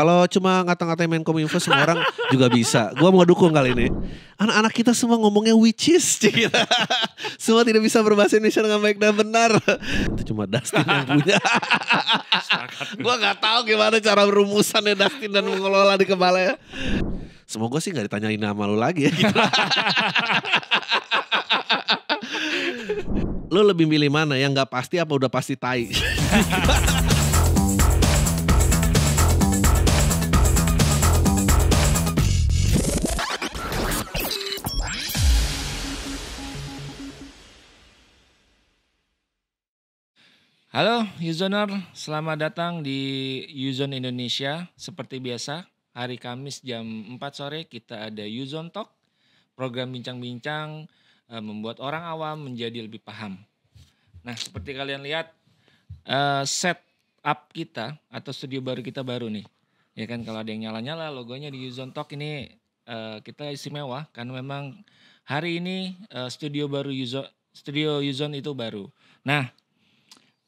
Kalau cuma ngata-ngatain main kominfo, semua orang juga bisa. Gua mau dukung kali ini. Anak-anak kita semua ngomongnya witches, semua tidak bisa berbahasa Indonesia dengan baik dan benar. Itu cuma Dustin yang punya. gua nggak tahu gimana cara rumusannya Dustin dan mengelola di kepala. Ya. Semoga sih nggak ditanyain nama lu lagi ya. Gitu. lu lebih milih mana yang nggak pasti apa udah pasti tai? Halo Yuzoner, selamat datang di Yuzon Indonesia. Seperti biasa, hari Kamis jam 4 sore kita ada Yuzon Talk, program bincang-bincang eh, membuat orang awam menjadi lebih paham. Nah, seperti kalian lihat e, eh, set up kita atau studio baru kita baru nih. Ya kan kalau ada yang nyala-nyala logonya di Yuzon Talk ini e, kita istimewa karena memang hari ini studio baru Yuzon, studio Yuzon itu baru. Nah,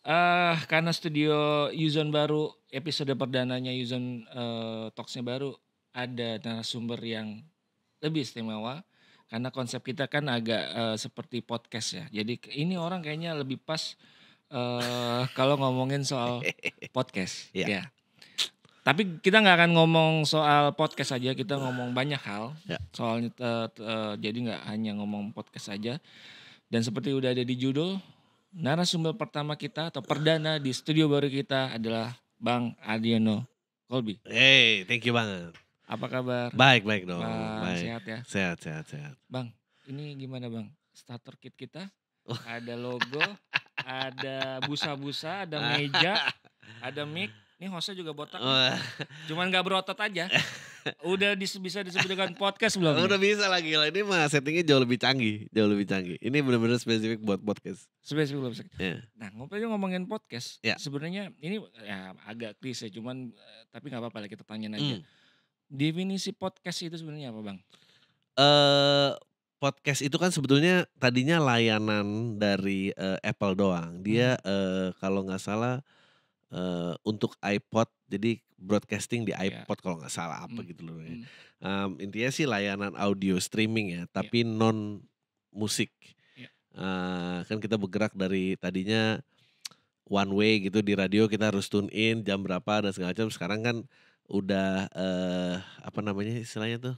Uh, karena studio Yuzon baru, episode perdananya Yuzon uh, Talksnya baru, ada narasumber yang lebih istimewa. Karena konsep kita kan agak uh, seperti podcast ya. Jadi ini orang kayaknya lebih pas uh, kalau ngomongin soal podcast. ya. Yeah. Tapi kita nggak akan ngomong soal podcast aja, kita ngomong banyak hal. Yeah. Soalnya uh, uh, jadi nggak hanya ngomong podcast saja. Dan seperti udah ada di judul, narasumber pertama kita atau perdana di studio baru kita adalah Bang Adiono Kolbi. Hey, thank you banget. Apa kabar? Baik, baik dong. Bang, baik. Sehat ya? Sehat, sehat, sehat. Bang, ini gimana bang? Starter kit kita, oh. ada logo, ada busa-busa, ada meja, ada mic, ini hostnya juga botak. Uh. Cuman gak berotot aja. Udah dis bisa disebut dengan podcast belum? Udah bisa lagi lah. Ini mah settingnya jauh lebih canggih, jauh lebih canggih. Ini benar-benar spesifik buat podcast. Spesifik buat podcast. Yeah. Nah, ngomongin, ngomongin podcast. Yeah. Sebenarnya ini ya, agak klise, cuman eh, tapi nggak apa-apa lah kita tanya aja. Mm. Definisi podcast itu sebenarnya apa, Bang? Eh uh, podcast itu kan sebetulnya tadinya layanan dari uh, Apple doang. Dia hmm. uh, kalau nggak salah uh, untuk iPod jadi broadcasting di iya. iPod yeah. kalau nggak salah apa mm. gitu loh ya. Um, intinya sih layanan audio streaming ya iya. tapi yeah. non musik yeah. Iya. uh, kan kita bergerak dari tadinya one way gitu di radio kita harus tune in jam berapa dan segala macam sekarang kan udah uh, apa namanya istilahnya tuh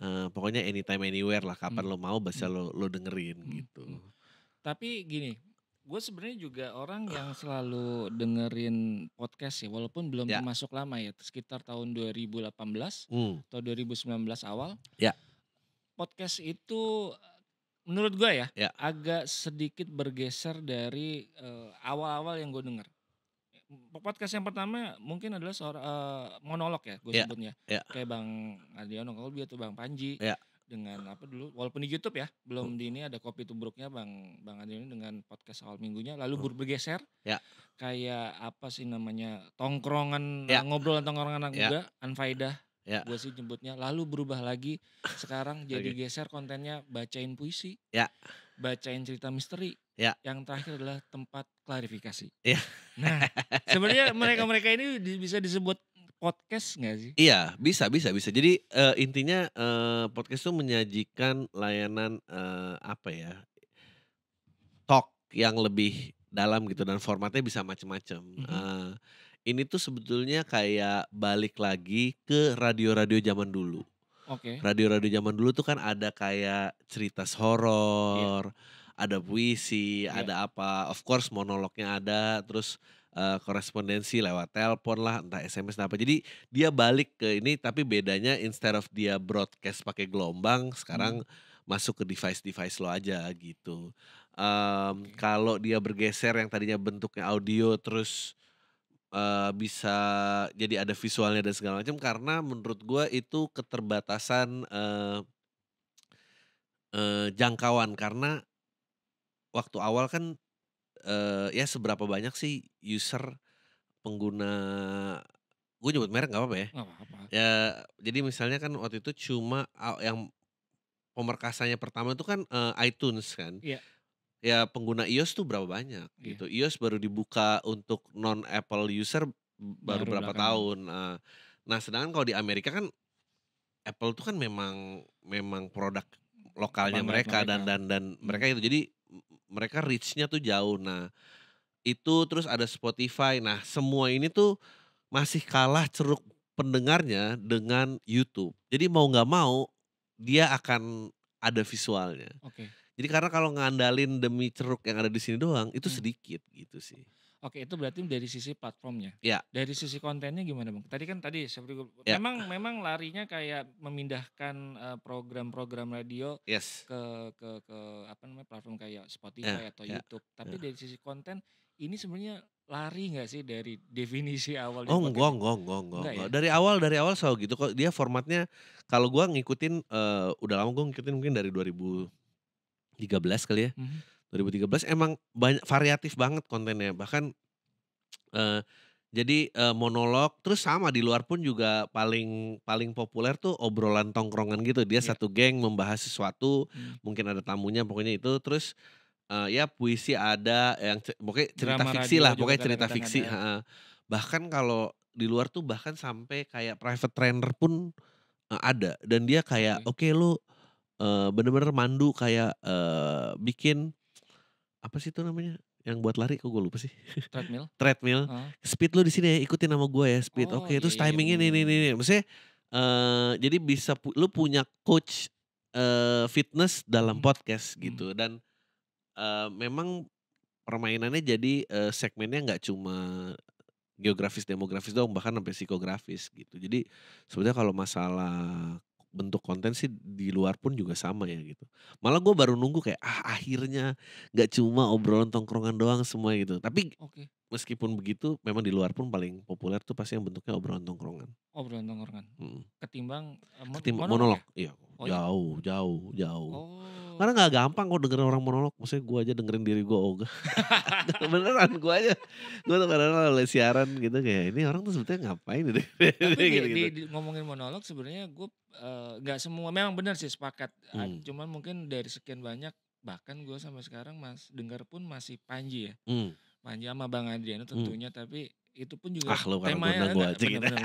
uh, pokoknya anytime anywhere lah kapan hmm. lo mau bisa hmm. lo lo dengerin hmm. gitu hmm. tapi gini gue sebenarnya juga orang yang selalu dengerin podcast ya walaupun belum ya. termasuk lama ya sekitar tahun 2018 hmm. atau 2019 awal ya podcast itu menurut gue ya, ya agak sedikit bergeser dari eh, awal-awal uh, yang gue denger podcast yang pertama mungkin adalah seorang uh, monolog ya gue ya. sebutnya ya. kayak bang Adiono kalau dia tuh bang Panji ya dengan apa dulu walaupun di YouTube ya belum oh. di ini ada kopi tubruknya bang bang Adi ini dengan podcast awal minggunya lalu ber oh. bergeser ya. kayak apa sih namanya tongkrongan ya. ngobrol orang anak ya. muda anfaidah ya. gue sih jemputnya lalu berubah lagi sekarang jadi okay. geser kontennya bacain puisi ya bacain cerita misteri ya. yang terakhir adalah tempat klarifikasi ya. nah sebenarnya mereka mereka ini bisa disebut podcast nggak sih? Iya, bisa, bisa, bisa. Jadi uh, intinya uh, podcast itu menyajikan layanan uh, apa ya? Talk yang lebih dalam gitu dan formatnya bisa macam-macam. Mm -hmm. uh, ini tuh sebetulnya kayak balik lagi ke radio-radio zaman dulu. Oke. Okay. Radio-radio zaman dulu tuh kan ada kayak cerita iya. horor, yeah. ada puisi, yeah. ada apa. Of course monolognya ada, terus uh, korespondensi lewat telepon lah entah SMS apa. Jadi dia balik ke ini tapi bedanya instead of dia broadcast pakai gelombang sekarang hmm. masuk ke device-device lo aja gitu. Um, okay. kalau dia bergeser yang tadinya bentuknya audio terus uh, bisa jadi ada visualnya dan segala macam karena menurut gua itu keterbatasan uh, uh, jangkauan karena waktu awal kan uh, ya seberapa banyak sih user pengguna gue nyebut merek gak apa-apa ya. Gak apa -apa. Ya jadi misalnya kan waktu itu cuma ah, yang pemerkasanya pertama itu kan uh, iTunes kan. Iya. Ya pengguna iOS tuh berapa banyak yeah. gitu. iOS baru dibuka untuk non Apple user baru, baru berapa belakang. tahun. Eh. nah sedangkan kalau di Amerika kan Apple tuh kan memang memang produk lokalnya mereka, mereka dan dan dan hmm. mereka itu jadi mereka reach tuh jauh. Nah, itu terus ada Spotify. Nah, semua ini tuh masih kalah ceruk pendengarnya dengan YouTube. Jadi mau nggak mau dia akan ada visualnya. Oke. Okay. Jadi karena kalau ngandalin demi ceruk yang ada di sini doang itu hmm. sedikit hmm. gitu sih. Oke, itu berarti dari sisi platformnya. Ya. Dari sisi kontennya gimana, Bang? Tadi kan tadi seperti ya. memang memang larinya kayak memindahkan eh, program-program uh, radio yes. ke ke ke apa namanya platform kayak Spotify ya. atau ya. YouTube. Tapi ya. dari sisi konten ini sebenarnya lari nggak sih dari definisi awal? Oh enggak, enggak, enggak, enggak, enggak. Ya? Dari awal, dari awal selalu gitu. Kok dia formatnya kalau gua ngikutin, uh, udah lama gua ngikutin mungkin dari 2013 kali ya. Mm -hmm 2013 emang banyak variatif banget kontennya bahkan uh, jadi uh, monolog terus sama di luar pun juga paling paling populer tuh obrolan tongkrongan gitu dia yeah. satu geng membahas sesuatu hmm. mungkin ada tamunya pokoknya itu terus uh, ya puisi ada yang pokoknya cerita fiksi lah pokoknya kan cerita fiksi Ha, bahkan kalau di luar tuh bahkan sampai kayak private trainer pun uh, ada dan dia kayak iya. oke okay. lu bener-bener uh, bener mandu kayak uh, bikin apa sih itu namanya yang buat lari kok gue lupa sih treadmill treadmill uh. speed lu di sini ya ikutin nama gue ya speed oh, oke okay, terus iya, iya, timingnya ini nih nih nih maksudnya uh, jadi bisa pu lu punya coach uh, fitness dalam hmm. podcast gitu hmm. dan uh, memang permainannya jadi uh, segmennya nggak cuma geografis demografis doang bahkan sampai psikografis gitu jadi sebenarnya kalau masalah bentuk konten sih di luar pun juga sama ya gitu. Malah gue baru nunggu kayak ah akhirnya nggak cuma obrolan tongkrongan doang semua gitu. Tapi okay. meskipun begitu, memang di luar pun paling populer tuh pasti yang bentuknya obrolan tongkrongan. Obrolan tongkrongan. Hmm. Ketimbang, eh, Ketimbang monolog. Ya? Iya. Oh, iya? jauh, jauh, jauh. Oh. Karena gak gampang kok dengerin orang monolog. Maksudnya gue aja dengerin diri gue ogah. Beneran gue aja. Gue tuh kadang oleh siaran gitu kayak ini orang tuh sebetulnya ngapain gitu. Tapi di, gitu. Di, ngomongin monolog sebenarnya gue eh, nggak gak semua. Memang benar sih sepakat. Hmm. Cuman mungkin dari sekian banyak bahkan gue sampai sekarang mas denger pun masih Panji ya. Hmm. Panji sama Bang Adriano hmm. tentunya hmm. tapi itu pun juga ah, lu temanya gue bener, kan, gitu. bener.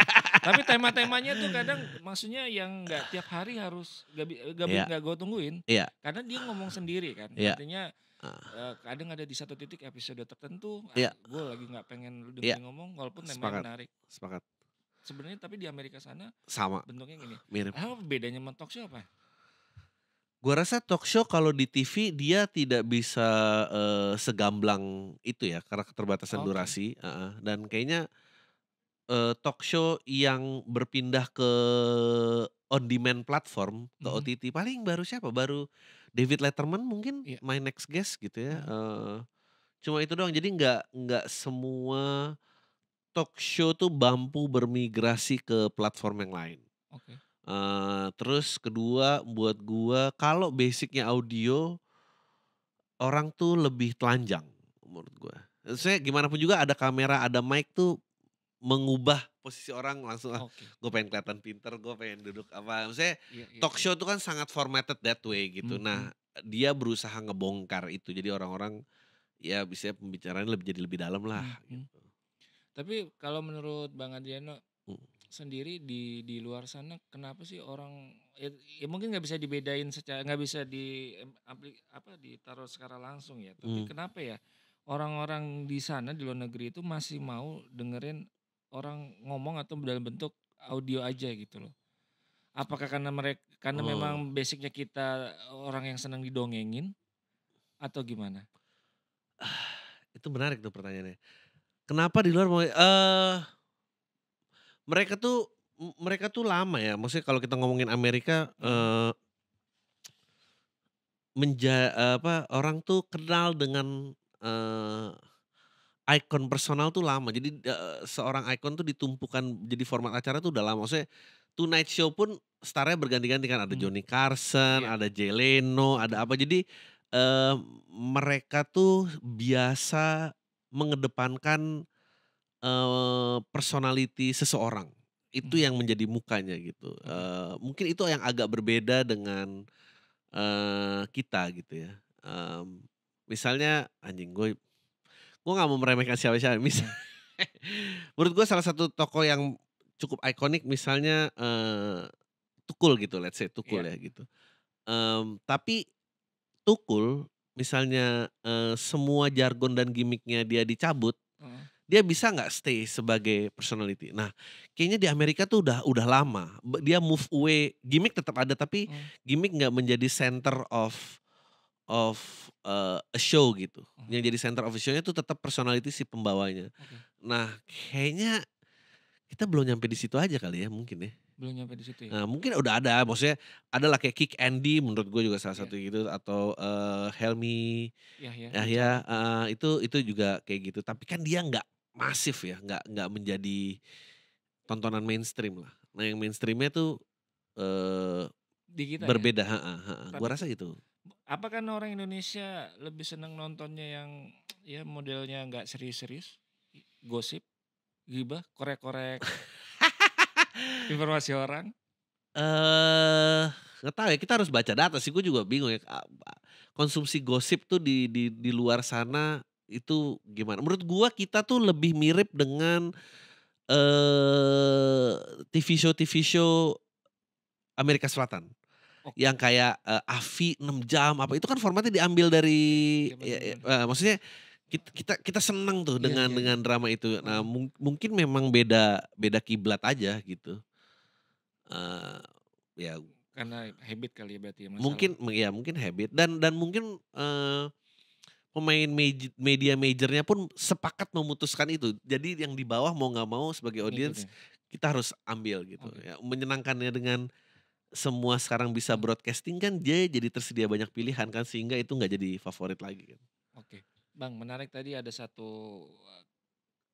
tapi tema-temanya tuh kadang maksudnya yang nggak tiap hari harus gak gak yeah. gue tungguin yeah. karena dia ngomong sendiri kan yeah. artinya uh, kadang ada di satu titik episode tertentu yeah. Iya. gue lagi nggak pengen lu iya. dengerin yeah. ngomong walaupun tema menarik sepakat sebenarnya tapi di Amerika sana sama bentuknya gini mirip ah, apa bedanya mentok siapa? Gue rasa talk show kalau di TV dia tidak bisa uh, segamblang itu ya karena keterbatasan okay. durasi uh, dan kayaknya uh, talk show yang berpindah ke on demand platform ke mm -hmm. OTT paling baru siapa baru David Letterman mungkin yeah. my next guest gitu ya uh, cuma itu doang jadi nggak nggak semua talk show tuh mampu bermigrasi ke platform yang lain. Okay. Uh, terus kedua buat gua kalau basicnya audio orang tuh lebih telanjang menurut gua. Saya gimana pun juga ada kamera, ada mic tuh mengubah posisi orang langsung okay. ah, gue pengen kelihatan pinter, gue pengen duduk apa. Maksudnya yeah, yeah, talk iya. show yeah. tuh kan sangat formatted that way gitu. Mm -hmm. Nah, dia berusaha ngebongkar itu. Jadi orang-orang ya bisa pembicaraan lebih jadi lebih dalam lah mm -hmm. gitu. Tapi kalau menurut Bang Adriano, hmm sendiri di di luar sana kenapa sih orang ya, ya mungkin nggak bisa dibedain secara nggak bisa di apa ditaruh secara langsung ya tapi hmm. kenapa ya orang-orang di sana di luar negeri itu masih mau dengerin orang ngomong atau dalam bentuk audio aja gitu loh apakah karena mereka karena oh. memang basicnya kita orang yang senang didongengin atau gimana ah, itu menarik tuh pertanyaannya kenapa di luar mau uh, mereka tuh mereka tuh lama ya. Maksudnya kalau kita ngomongin Amerika hmm. eh, menja eh, apa orang tuh kenal dengan eh, ikon personal tuh lama. Jadi uh, seorang ikon tuh ditumpukan jadi format acara tuh udah lama. Maksudnya Tonight Show pun starnya berganti-ganti kan ada hmm. Johnny Carson, yeah. ada Leno, ada apa. Jadi uh, mereka tuh biasa mengedepankan uh, personality seseorang itu hmm. yang menjadi mukanya gitu. Uh, mungkin itu yang agak berbeda dengan uh, kita gitu ya. Um, misalnya anjing gue, gue nggak mau meremehkan siapa-siapa. Misal, hmm. menurut gue salah satu toko yang cukup ikonik misalnya uh, Tukul gitu, let's say Tukul yeah. ya gitu. Um, tapi Tukul misalnya uh, semua jargon dan gimmicknya dia dicabut. Mm dia bisa nggak stay sebagai personality. Nah, kayaknya di Amerika tuh udah udah lama dia move away. Gimmick tetap ada tapi hmm. gimmick nggak menjadi center of of uh, a show gitu. Hmm. Yang jadi center of a show-nya tuh tetap personality si pembawanya. Okay. Hmm. Nah, kayaknya kita belum nyampe di situ aja kali ya mungkin ya belum nyampe di situ ya nah, mungkin udah ada maksudnya ada lah kayak Kick Andy menurut gue juga salah iya. satu gitu atau uh, eh, Helmi ya ya, ya, uh, eh, itu itu juga kayak gitu tapi kan dia nggak masif ya nggak nggak menjadi tontonan mainstream lah nah yang mainstreamnya tuh eh, di ya? berbeda ya? ha, ha, ha. gue rasa gitu apa kan orang Indonesia lebih seneng nontonnya yang ya modelnya nggak serius-serius gosip gibah korek-korek informasi orang eh uh, nggak tahu ya kita harus baca data sih gue juga bingung ya konsumsi gosip tuh di di di luar sana itu gimana? Menurut gua kita tuh lebih mirip dengan eh uh, TV show TV show Amerika Selatan. Okay. Yang kayak uh, Avi 6 jam apa itu kan formatnya diambil dari iya, ya, ya, uh, maksudnya kita kita kita senang tuh iya, dengan yeah. Iya. dengan drama itu. Nah, mung, mungkin memang beda beda kiblat aja gitu. Uh, ya karena habit kali ya berarti ya, Mungkin ya mungkin habit dan dan mungkin uh, pemain major, media majornya pun sepakat memutuskan itu. Jadi yang di bawah mau nggak mau sebagai audience kita harus ambil gitu. Okay. Ya, menyenangkannya dengan semua sekarang bisa hmm. broadcasting kan dia jadi tersedia banyak pilihan kan sehingga itu nggak jadi favorit lagi kan. Oke. Okay. Bang, menarik tadi ada satu eh,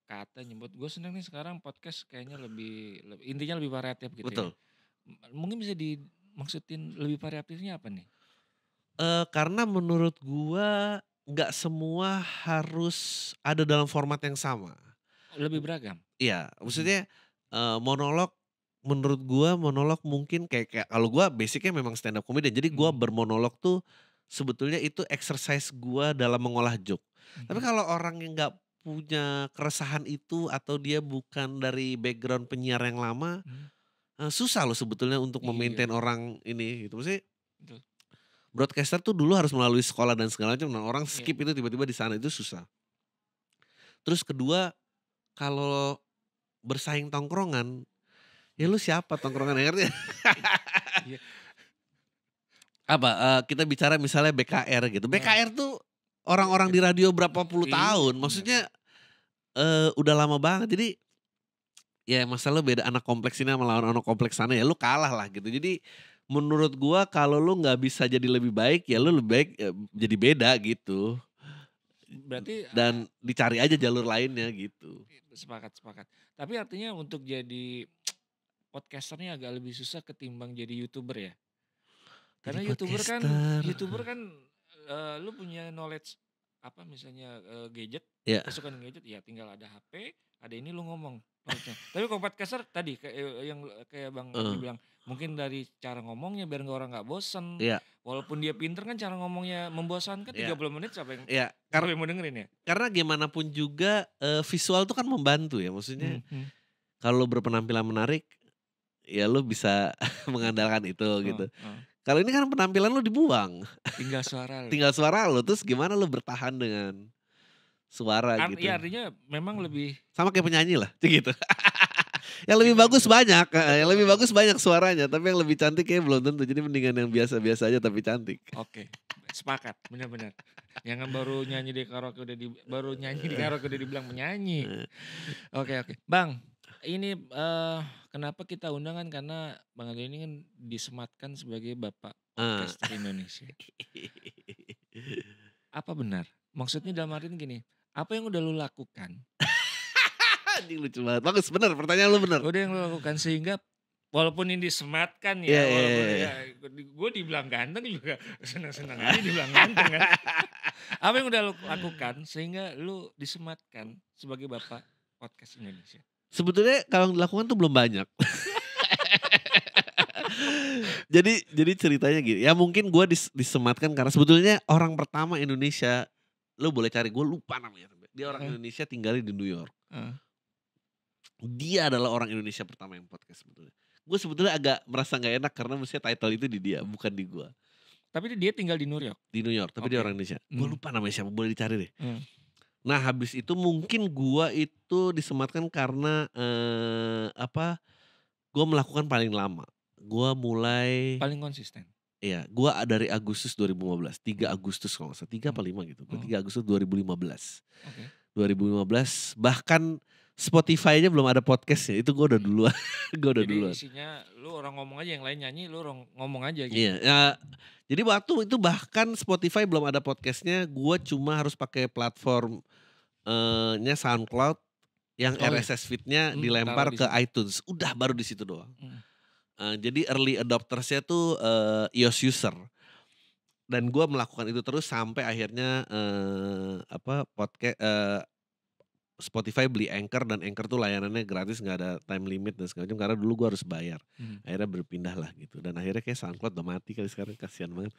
kata nyebut gue seneng nih sekarang podcast kayaknya lebih, lebih intinya lebih variatif gitu ya. Betul. ya. Mungkin bisa dimaksudin lebih variatifnya apa nih? Uh, karena menurut gue nggak semua harus ada dalam format yang sama. Lebih beragam. Iya, hmm. maksudnya uh, monolog menurut gua monolog mungkin kayak, kayak kalau gua basicnya memang stand up comedy Jadi gua hmm. bermonolog tuh sebetulnya itu exercise gua dalam mengolah joke. Hmm. Tapi kalau orang yang nggak punya keresahan itu atau dia bukan dari background penyiar yang lama, hmm. uh, susah loh sebetulnya untuk iya. memaintain iya. orang ini gitu sih broadcaster tuh dulu harus melalui sekolah dan segala macam. Nah orang iya. skip yeah. itu tiba-tiba di sana itu susah. Terus kedua kalau bersaing tongkrongan, ya lu siapa tongkrongan ya ngerti? Iya. Apa uh, kita bicara misalnya BKR gitu. Iya. BKR tuh orang-orang di radio berapa puluh tahun. Maksudnya uh, udah lama banget. Jadi ya masalah beda anak kompleks ini sama lawan anak kompleks sana ya lu kalah lah gitu. Jadi menurut gua kalau lu nggak bisa jadi lebih baik ya lu lebih baik ya, jadi beda gitu berarti dan uh, dicari aja jalur lainnya gitu sepakat sepakat tapi artinya untuk jadi podcasternya agak lebih susah ketimbang jadi youtuber ya karena jadi youtuber podcaster. kan youtuber kan uh, lu punya knowledge apa misalnya uh, gadget, yeah. kesukaan gadget ya tinggal ada HP, ada ini lu ngomong. Tapi kalau podcaster tadi kayak eh, yang eh, kayak Bang uh. bilang mungkin dari cara ngomongnya biar orang nggak bosan, Yeah. Walaupun dia pinter kan cara ngomongnya membosankan yeah. 30 menit siapa yang yeah. karena yang mau dengerin ya? Karena gimana pun juga uh, visual tuh kan membantu ya maksudnya. Mm -hmm. Kalau berpenampilan menarik ya lu bisa mengandalkan itu oh, gitu. Oh. Kalau ini kan penampilan lo dibuang. Tinggal suara lu. Tinggal suara lo, Terus gimana lo bertahan dengan suara Art, gitu. Iya artinya memang lebih. Sama kayak penyanyi lah. Gitu. yang lebih iya, bagus iya. banyak. Eh, yang lebih bagus banyak suaranya. Tapi yang lebih cantik kayak belum tentu. Jadi mendingan yang biasa-biasa aja tapi cantik. Oke. Okay. Sepakat. Benar-benar. Jangan baru nyanyi di karaoke udah di baru nyanyi di eh. karaoke udah dibilang menyanyi. Eh. Oke okay, oke. Okay. Bang, ini eh, kenapa kita undangan karena Bang Aldo ini kan disematkan sebagai bapak podcast ah. Indonesia. apa benar? Maksudnya dalam arti gini, apa yang udah lu lakukan? Anjing lucu banget. Bagus bener, pertanyaan lu bener. Udah yang lu lakukan sehingga walaupun ini disematkan ya, yeah, iya, iya, walaupun yeah, yeah. ya gue dibilang ganteng juga senang-senang aja dibilang ganteng kan. apa yang udah lu lakukan sehingga lu disematkan sebagai bapak podcast Indonesia? sebetulnya kalau dilakukan tuh belum banyak. jadi jadi ceritanya gitu. ya mungkin gue dis, disematkan karena sebetulnya orang pertama Indonesia lo boleh cari gue lupa namanya dia orang Indonesia tinggal di New York dia adalah orang Indonesia pertama yang podcast sebetulnya gue sebetulnya agak merasa nggak enak karena mestinya title itu di dia bukan di gue tapi dia tinggal di New York di New York tapi okay. dia orang Indonesia gue hmm. lupa namanya siapa boleh dicari deh hmm Nah habis itu mungkin gua itu disematkan karena eh, apa? Gua melakukan paling lama. Gua mulai paling konsisten. Iya, gua dari Agustus 2015, 3 Agustus kalau nggak salah, 3 apa 5 hmm. gitu. 3 hmm. Agustus 2015. Oke. Okay. 2015 bahkan Spotify-nya belum ada podcastnya itu gue udah duluan gue udah jadi duluan isinya lu orang ngomong aja yang lain nyanyi lu orang ngomong aja gitu iya ya, jadi waktu itu bahkan Spotify belum ada podcastnya gue cuma harus pakai platform uh, nya SoundCloud yang oh, iya. RSS feed-nya hmm, dilempar ke iTunes udah baru di situ doang hmm. uh, jadi early adoptersnya tuh uh, iOS user dan gue melakukan itu terus sampai akhirnya uh, apa podcast uh, Spotify beli Anchor dan Anchor tuh layanannya gratis nggak ada time limit dan segala macam karena dulu gua harus bayar hmm. akhirnya berpindah lah gitu dan akhirnya kayak SoundCloud udah mati kali sekarang kasihan banget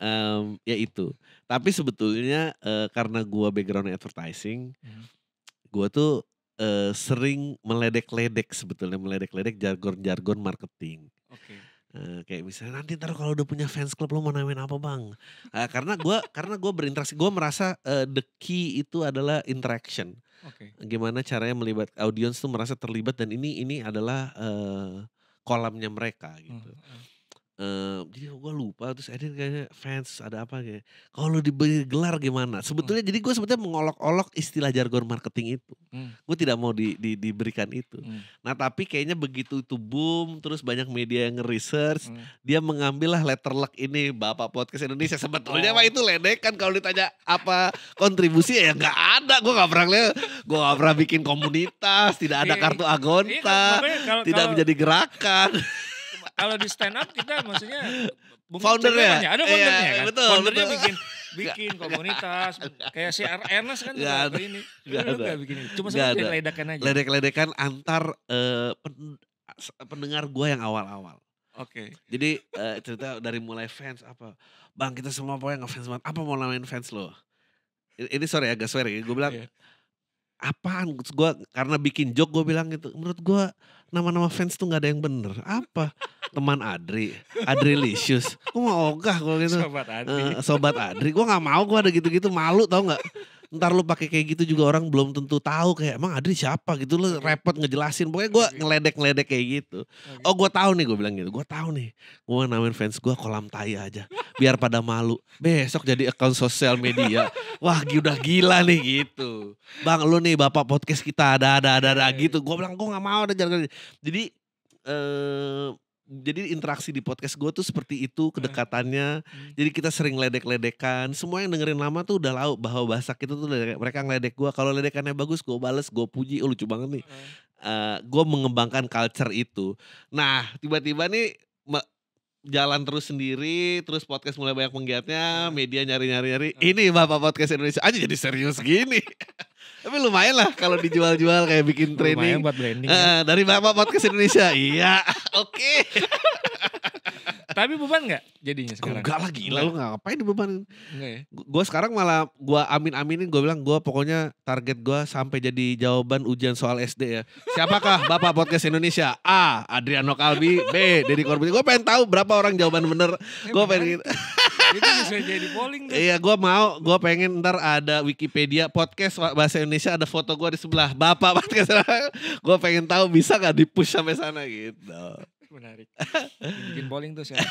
um, ya itu tapi sebetulnya uh, karena gua background advertising hmm. gue tuh uh, sering meledek-ledek sebetulnya meledek-ledek jargon-jargon marketing okay. Uh, eh, kayak misalnya nanti ntar kalau udah punya fans club lo mau namain apa bang? Uh, karena gue karena gue berinteraksi gue merasa uh, the key itu adalah interaction. Okay. Gimana caranya melibat audiens tuh merasa terlibat dan ini ini adalah uh, kolamnya mereka gitu. Hmm. hmm. Uh, jadi gue lupa terus akhirnya kayaknya fans ada apa kayak kalau diberi gelar gimana hmm. sebetulnya hmm. jadi gue sebetulnya mengolok-olok istilah jargon marketing itu hmm. gue tidak mau di, di, diberikan itu hmm. nah tapi kayaknya begitu itu boom terus banyak media yang nge-research hmm. dia mengambil lah letter luck ini bapak podcast Indonesia sebetulnya oh. itu ledek kan kalau ditanya apa kontribusi ya nggak ada gue nggak pernah gue nggak pernah bikin komunitas tidak ada iya, kartu agonta iya, tidak kalau, menjadi gerakan kalau di stand up kita maksudnya founder ya? ada iya, foundernya iya, kan betul, foundernya betul. bikin bikin gak, komunitas gak, kayak si Ernest kan gak ada, ini gak ada. Gak bikin cuma seperti ledekan aja ledek-ledekan antar uh, pen, pendengar gue yang awal-awal Oke. Okay. Jadi uh, cerita dari mulai fans apa, bang kita semua pokoknya ngefans banget. Apa mau namain fans lo? Ini sorry agak swear ya. Gue bilang yeah. apaan? Gue karena bikin joke gue bilang gitu. Menurut gue nama-nama fans tuh nggak ada yang bener. Apa? Teman Adri, Adri Licious. Gue mau ogah kalau gitu. Sobat Adri. Uh, sobat Adri. Gue nggak mau gue ada gitu-gitu malu tau nggak? ntar lu pakai kayak gitu juga orang belum tentu tahu kayak emang Adri siapa gitu lu repot ngejelasin pokoknya gue ngeledek ngeledek kayak gitu oh gue tahu nih gue bilang gitu gue tahu nih gue namain fans gue kolam tai aja biar pada malu besok jadi akun sosial media wah udah gila nih gitu bang lu nih bapak podcast kita ada ada ada ada gitu gue bilang gue nggak mau ada jangan jadi eh jadi interaksi di podcast gue tuh seperti itu hmm. kedekatannya. Hmm. Jadi kita sering ledek-ledekan. Semua yang dengerin lama tuh udah lau bahwa bahasa kita tuh ledek, mereka ngeledek gue. Kalau ledekannya bagus, gue bales, gue puji. Oh lucu banget nih. Hmm. Uh, eh, gue mengembangkan culture itu. Nah tiba-tiba nih jalan terus sendiri, terus podcast mulai banyak penggiatnya, hmm. media nyari-nyari-nyari. Hmm. Ini bapak podcast Indonesia aja jadi serius gini. Tapi lumayan lah kalau dijual-jual kayak bikin training. Lumayan buat branding. Uh, Dari Bapak Podcast Indonesia. iya, oke. okay. Tapi beban gak jadinya sekarang? Enggak lah gila lu gak ngapain beban. ya? Gue sekarang malah gue amin-aminin gue bilang gue pokoknya target gue sampai jadi jawaban ujian soal SD ya. Siapakah Bapak Podcast Indonesia? A. Adriano Kalbi. B. Deddy Corbuzier. Gue pengen tahu berapa orang jawaban bener. Eh, gue pengen gitu. itu bisa jadi polling deh. Iya, gue mau, gue pengen ntar ada Wikipedia podcast bahasa Indonesia ada foto gue di sebelah bapak podcast. gue pengen tahu bisa gak di push sampai sana gitu. Menarik. Bikin polling tuh siapa?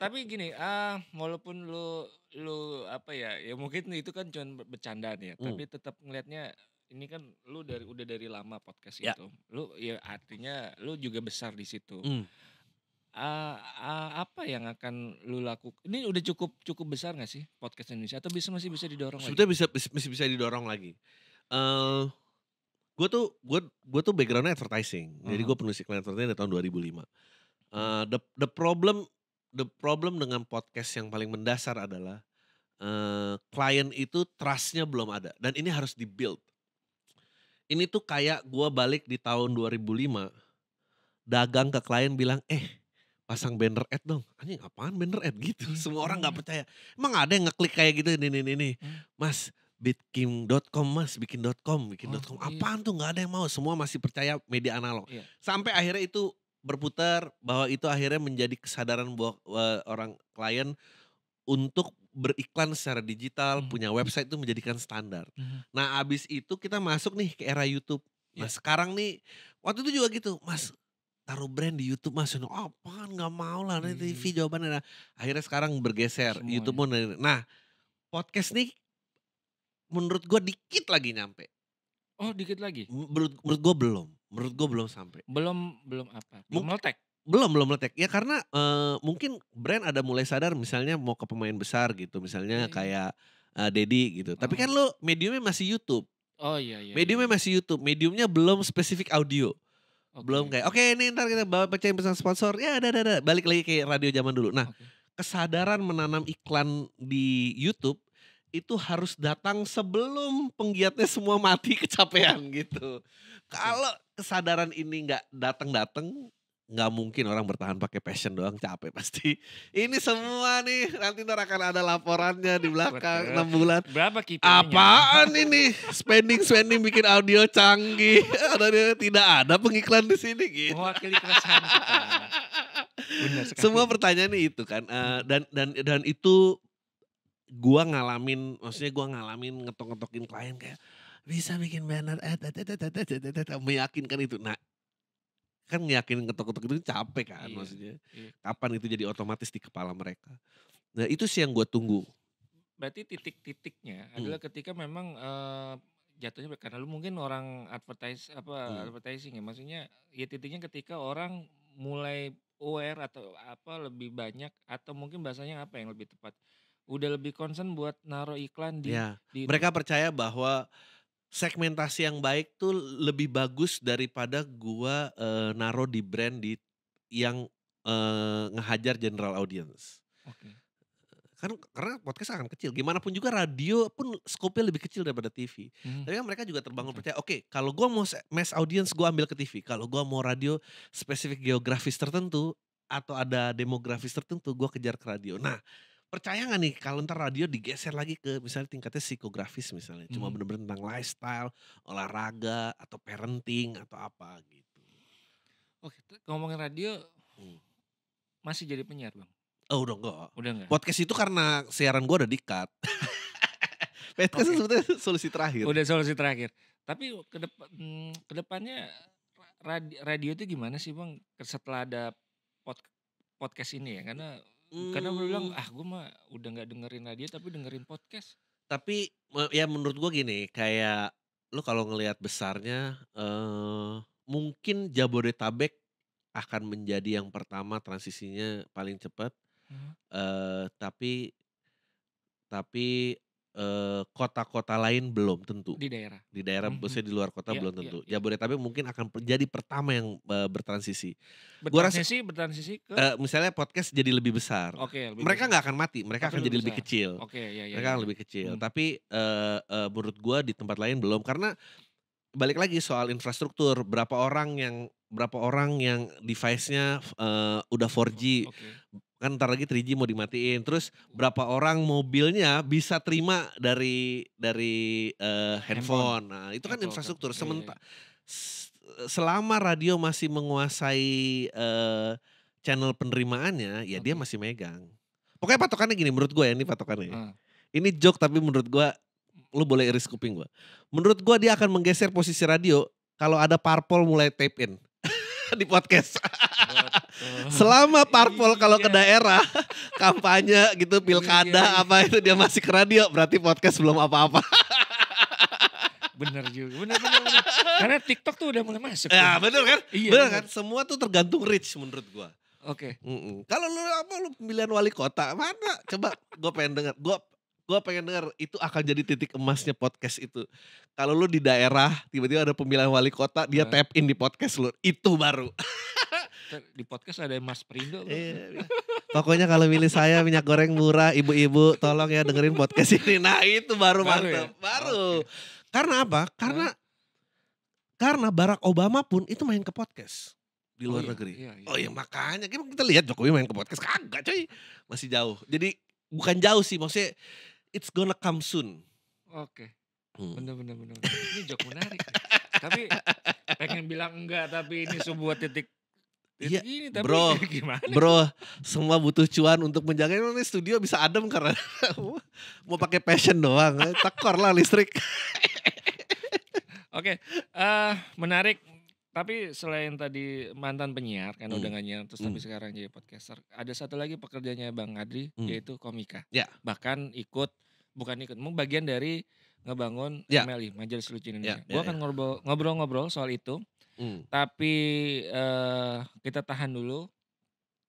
Tapi gini, ah walaupun lu lu apa ya, ya mungkin itu kan cuma bercandaan ya, hmm. tapi tetap ngelihatnya ini kan lu dari udah dari lama podcast ya. itu. Lu ya artinya lu juga besar di situ. Hmm uh, uh, apa yang akan lu lakukan? Ini udah cukup cukup besar gak sih podcast Indonesia atau bisa masih bisa didorong Sebetulnya lagi? bisa masih bisa didorong lagi. Uh, eh, gue tuh gue gue tuh backgroundnya advertising, uh-huh. jadi hmm. gue penulis iklan advertising dari tahun 2005. Uh, hmm. the the problem the problem dengan podcast yang paling mendasar adalah uh, klien itu trustnya belum ada dan ini harus dibuild. Ini tuh kayak gue balik di tahun 2005 dagang ke klien bilang eh pasang banner ad dong. Anjing apaan banner ad gitu. Hmm. Semua orang nggak percaya. Emang ada yang ngeklik kayak gitu ini ini ini. Hmm. Mas bitkim.com mas bikin.com bikin.com oh, iya. apaan iya. tuh nggak ada yang mau semua masih percaya media analog iya. sampai akhirnya itu berputar bahwa itu akhirnya menjadi kesadaran buat eh, orang klien untuk beriklan secara digital hmm. punya website itu menjadikan standar. Hmm. Nah abis itu kita masuk nih ke era YouTube. Nah yeah. sekarang nih waktu itu juga gitu, Mas taruh brand di YouTube mas, oh, apaan nggak mau lah nanti TV iya. jawabannya. Nah, akhirnya sekarang bergeser Semua YouTube pun. Ya. Nah podcast nih menurut gue dikit lagi nyampe. Oh dikit lagi? Menurut, menurut gue belum, menurut gue belum sampai. Belum belum apa? Belum meletek? Belum belum meletek. Ya karena uh, mungkin brand ada mulai sadar misalnya mau ke pemain besar gitu, misalnya iya, iya. kayak uh, eh, Dedi gitu. Oh. Tapi kan lo mediumnya masih YouTube. Oh iya iya. Mediumnya iya. masih YouTube, mediumnya belum spesifik audio. Okay. Belum kayak oke okay, ini ntar kita bawa pecahin pesan sponsor. Ya ada ada Balik lagi ke radio zaman dulu. Nah, okay. kesadaran menanam iklan di YouTube itu harus datang sebelum penggiatnya semua mati kecapean gitu. Kalau kesadaran ini nggak datang-datang, nggak mungkin orang bertahan pakai passion doang capek pasti. Ini semua nih nanti ntar akan ada laporannya di belakang enam bulan. Berapa kita Apaan ini? Spending spending bikin audio canggih. ada tidak ada pengiklan di sini gitu. Mewakili kita. Semua pertanyaan itu kan uh, dan dan dan itu gua ngalamin maksudnya gua ngalamin ngetok-ngetokin klien kayak bisa bikin banner eh meyakinkan itu. Nah, kan ngiyakin ketok-ketok itu capek kan iya, maksudnya. Iya. Kapan itu jadi otomatis di kepala mereka. Nah itu sih yang gue tunggu. Berarti titik-titiknya hmm. adalah ketika memang uh, jatuhnya karena lu mungkin orang advertise apa hmm. advertising ya maksudnya ya titiknya ketika orang mulai aware atau apa lebih banyak atau mungkin bahasanya apa yang lebih tepat udah lebih concern buat naruh iklan di, ya. di mereka percaya bahwa segmentasi yang baik tuh lebih bagus daripada gua uh, eh, naro di brand di yang uh, ngehajar general audience. Oke. Okay. Kan karena podcast akan kecil, gimana pun juga radio pun skopnya lebih kecil daripada TV. Hmm. Tapi kan mereka juga terbangun percaya, oke, okay, kalau gua mau mass audience gua ambil ke TV. Kalau gua mau radio spesifik geografis tertentu atau ada demografis tertentu gua kejar ke radio. Nah, percaya nggak nih kalau ntar radio digeser lagi ke misalnya tingkatnya psikografis misalnya cuma hmm. bener-bener tentang lifestyle olahraga atau parenting atau apa gitu oke ngomongin radio hmm. masih jadi penyiar bang oh udah enggak udah enggak podcast itu karena siaran gua udah dikat podcast okay. sebetulnya solusi terakhir udah solusi terakhir tapi kedepan hmm, kedepannya radio, radio itu gimana sih bang setelah ada pod, podcast ini ya karena Hmm. Karena gue bilang ah gue mah udah gak dengerin nadia tapi dengerin podcast. Tapi ya menurut gue gini kayak lu kalau ngelihat besarnya uh, mungkin Jabodetabek akan menjadi yang pertama transisinya paling cepat. Hmm. Uh, tapi tapi Eh, kota-kota lain belum tentu di daerah di daerah mm -hmm. di luar kota yeah, belum iya, tentu yeah, yeah. Jabodetabek mungkin akan jadi pertama yang uh, bertransisi bertransisi rasa, bertransisi ke uh, misalnya podcast jadi lebih besar okay, lebih mereka nggak akan mati mereka akan jadi lebih kecil iya, iya, mereka akan lebih kecil hmm. tapi uh, uh, menurut gue di tempat lain belum karena balik lagi soal infrastruktur berapa orang yang berapa orang yang device-nya uh, udah 4G okay kan ntar lagi 3G mau dimatiin. Terus berapa orang mobilnya bisa terima dari dari uh, handphone. handphone. Nah, itu kan, kan. infrastruktur. Iya, Sementara iya, iya. selama radio masih menguasai uh, channel penerimaannya, ya okay. dia masih megang. Pokoknya patokannya gini menurut gue ya, ini patokannya. Hmm. Ini joke tapi menurut gue lu boleh iris kuping gue. Menurut gue dia akan menggeser posisi radio kalau ada parpol mulai tape in di podcast. Selama parpol iya. kalau ke daerah kampanye gitu pilkada iya, iya. apa itu dia masih ke radio berarti podcast belum apa-apa. Bener juga, bener, bener, bener. Karena TikTok tuh udah mulai masuk. Ya, ya. bener kan? Iya, bener, bener kan? Semua tuh tergantung reach menurut gua. Oke. Okay. Kalau lu apa lu pemilihan wali kota mana? Coba gua pengen dengar. gua gue pengen dengar itu akan jadi titik emasnya podcast itu. Kalau lu di daerah tiba-tiba ada pemilihan wali kota, dia nah. tap in di podcast lu, itu baru. di podcast ada Mas Perindo. Iya, iya. Pokoknya kalau milih saya minyak goreng murah, ibu-ibu tolong ya dengerin podcast ini. Nah itu baru, baru mantep, ya? baru. Okay. Karena apa? Karena karena Barack Obama pun itu main ke podcast di luar oh, iya, negeri. Iya, iya. Oh ya makanya kita lihat Jokowi main ke podcast kagak cuy Masih jauh. Jadi bukan jauh sih maksudnya it's gonna come soon. Oke. Okay. Hmm. Bener bener bener. Ini jok menarik. tapi pengen bilang enggak tapi ini sebuah titik Iya, gini, tapi bro, gimana? bro, semua butuh cuan untuk menjaga ini studio bisa adem karena mau pakai passion doang, eh, tekor lah listrik. Oke, okay, uh, eh, menarik. Tapi selain tadi mantan penyiar kan hmm. udah nyanyi terus hmm. tapi sekarang jadi podcaster, ada satu lagi pekerjaannya Bang Adri hmm. yaitu komika. Ya. Bahkan ikut bukan ikut, mau bagian dari ngebangun ya. MLI Majelis Lucu Indonesia. Ya, ya, Gue akan ya. ngobrol-ngobrol soal itu Mm. Tapi uh, kita tahan dulu.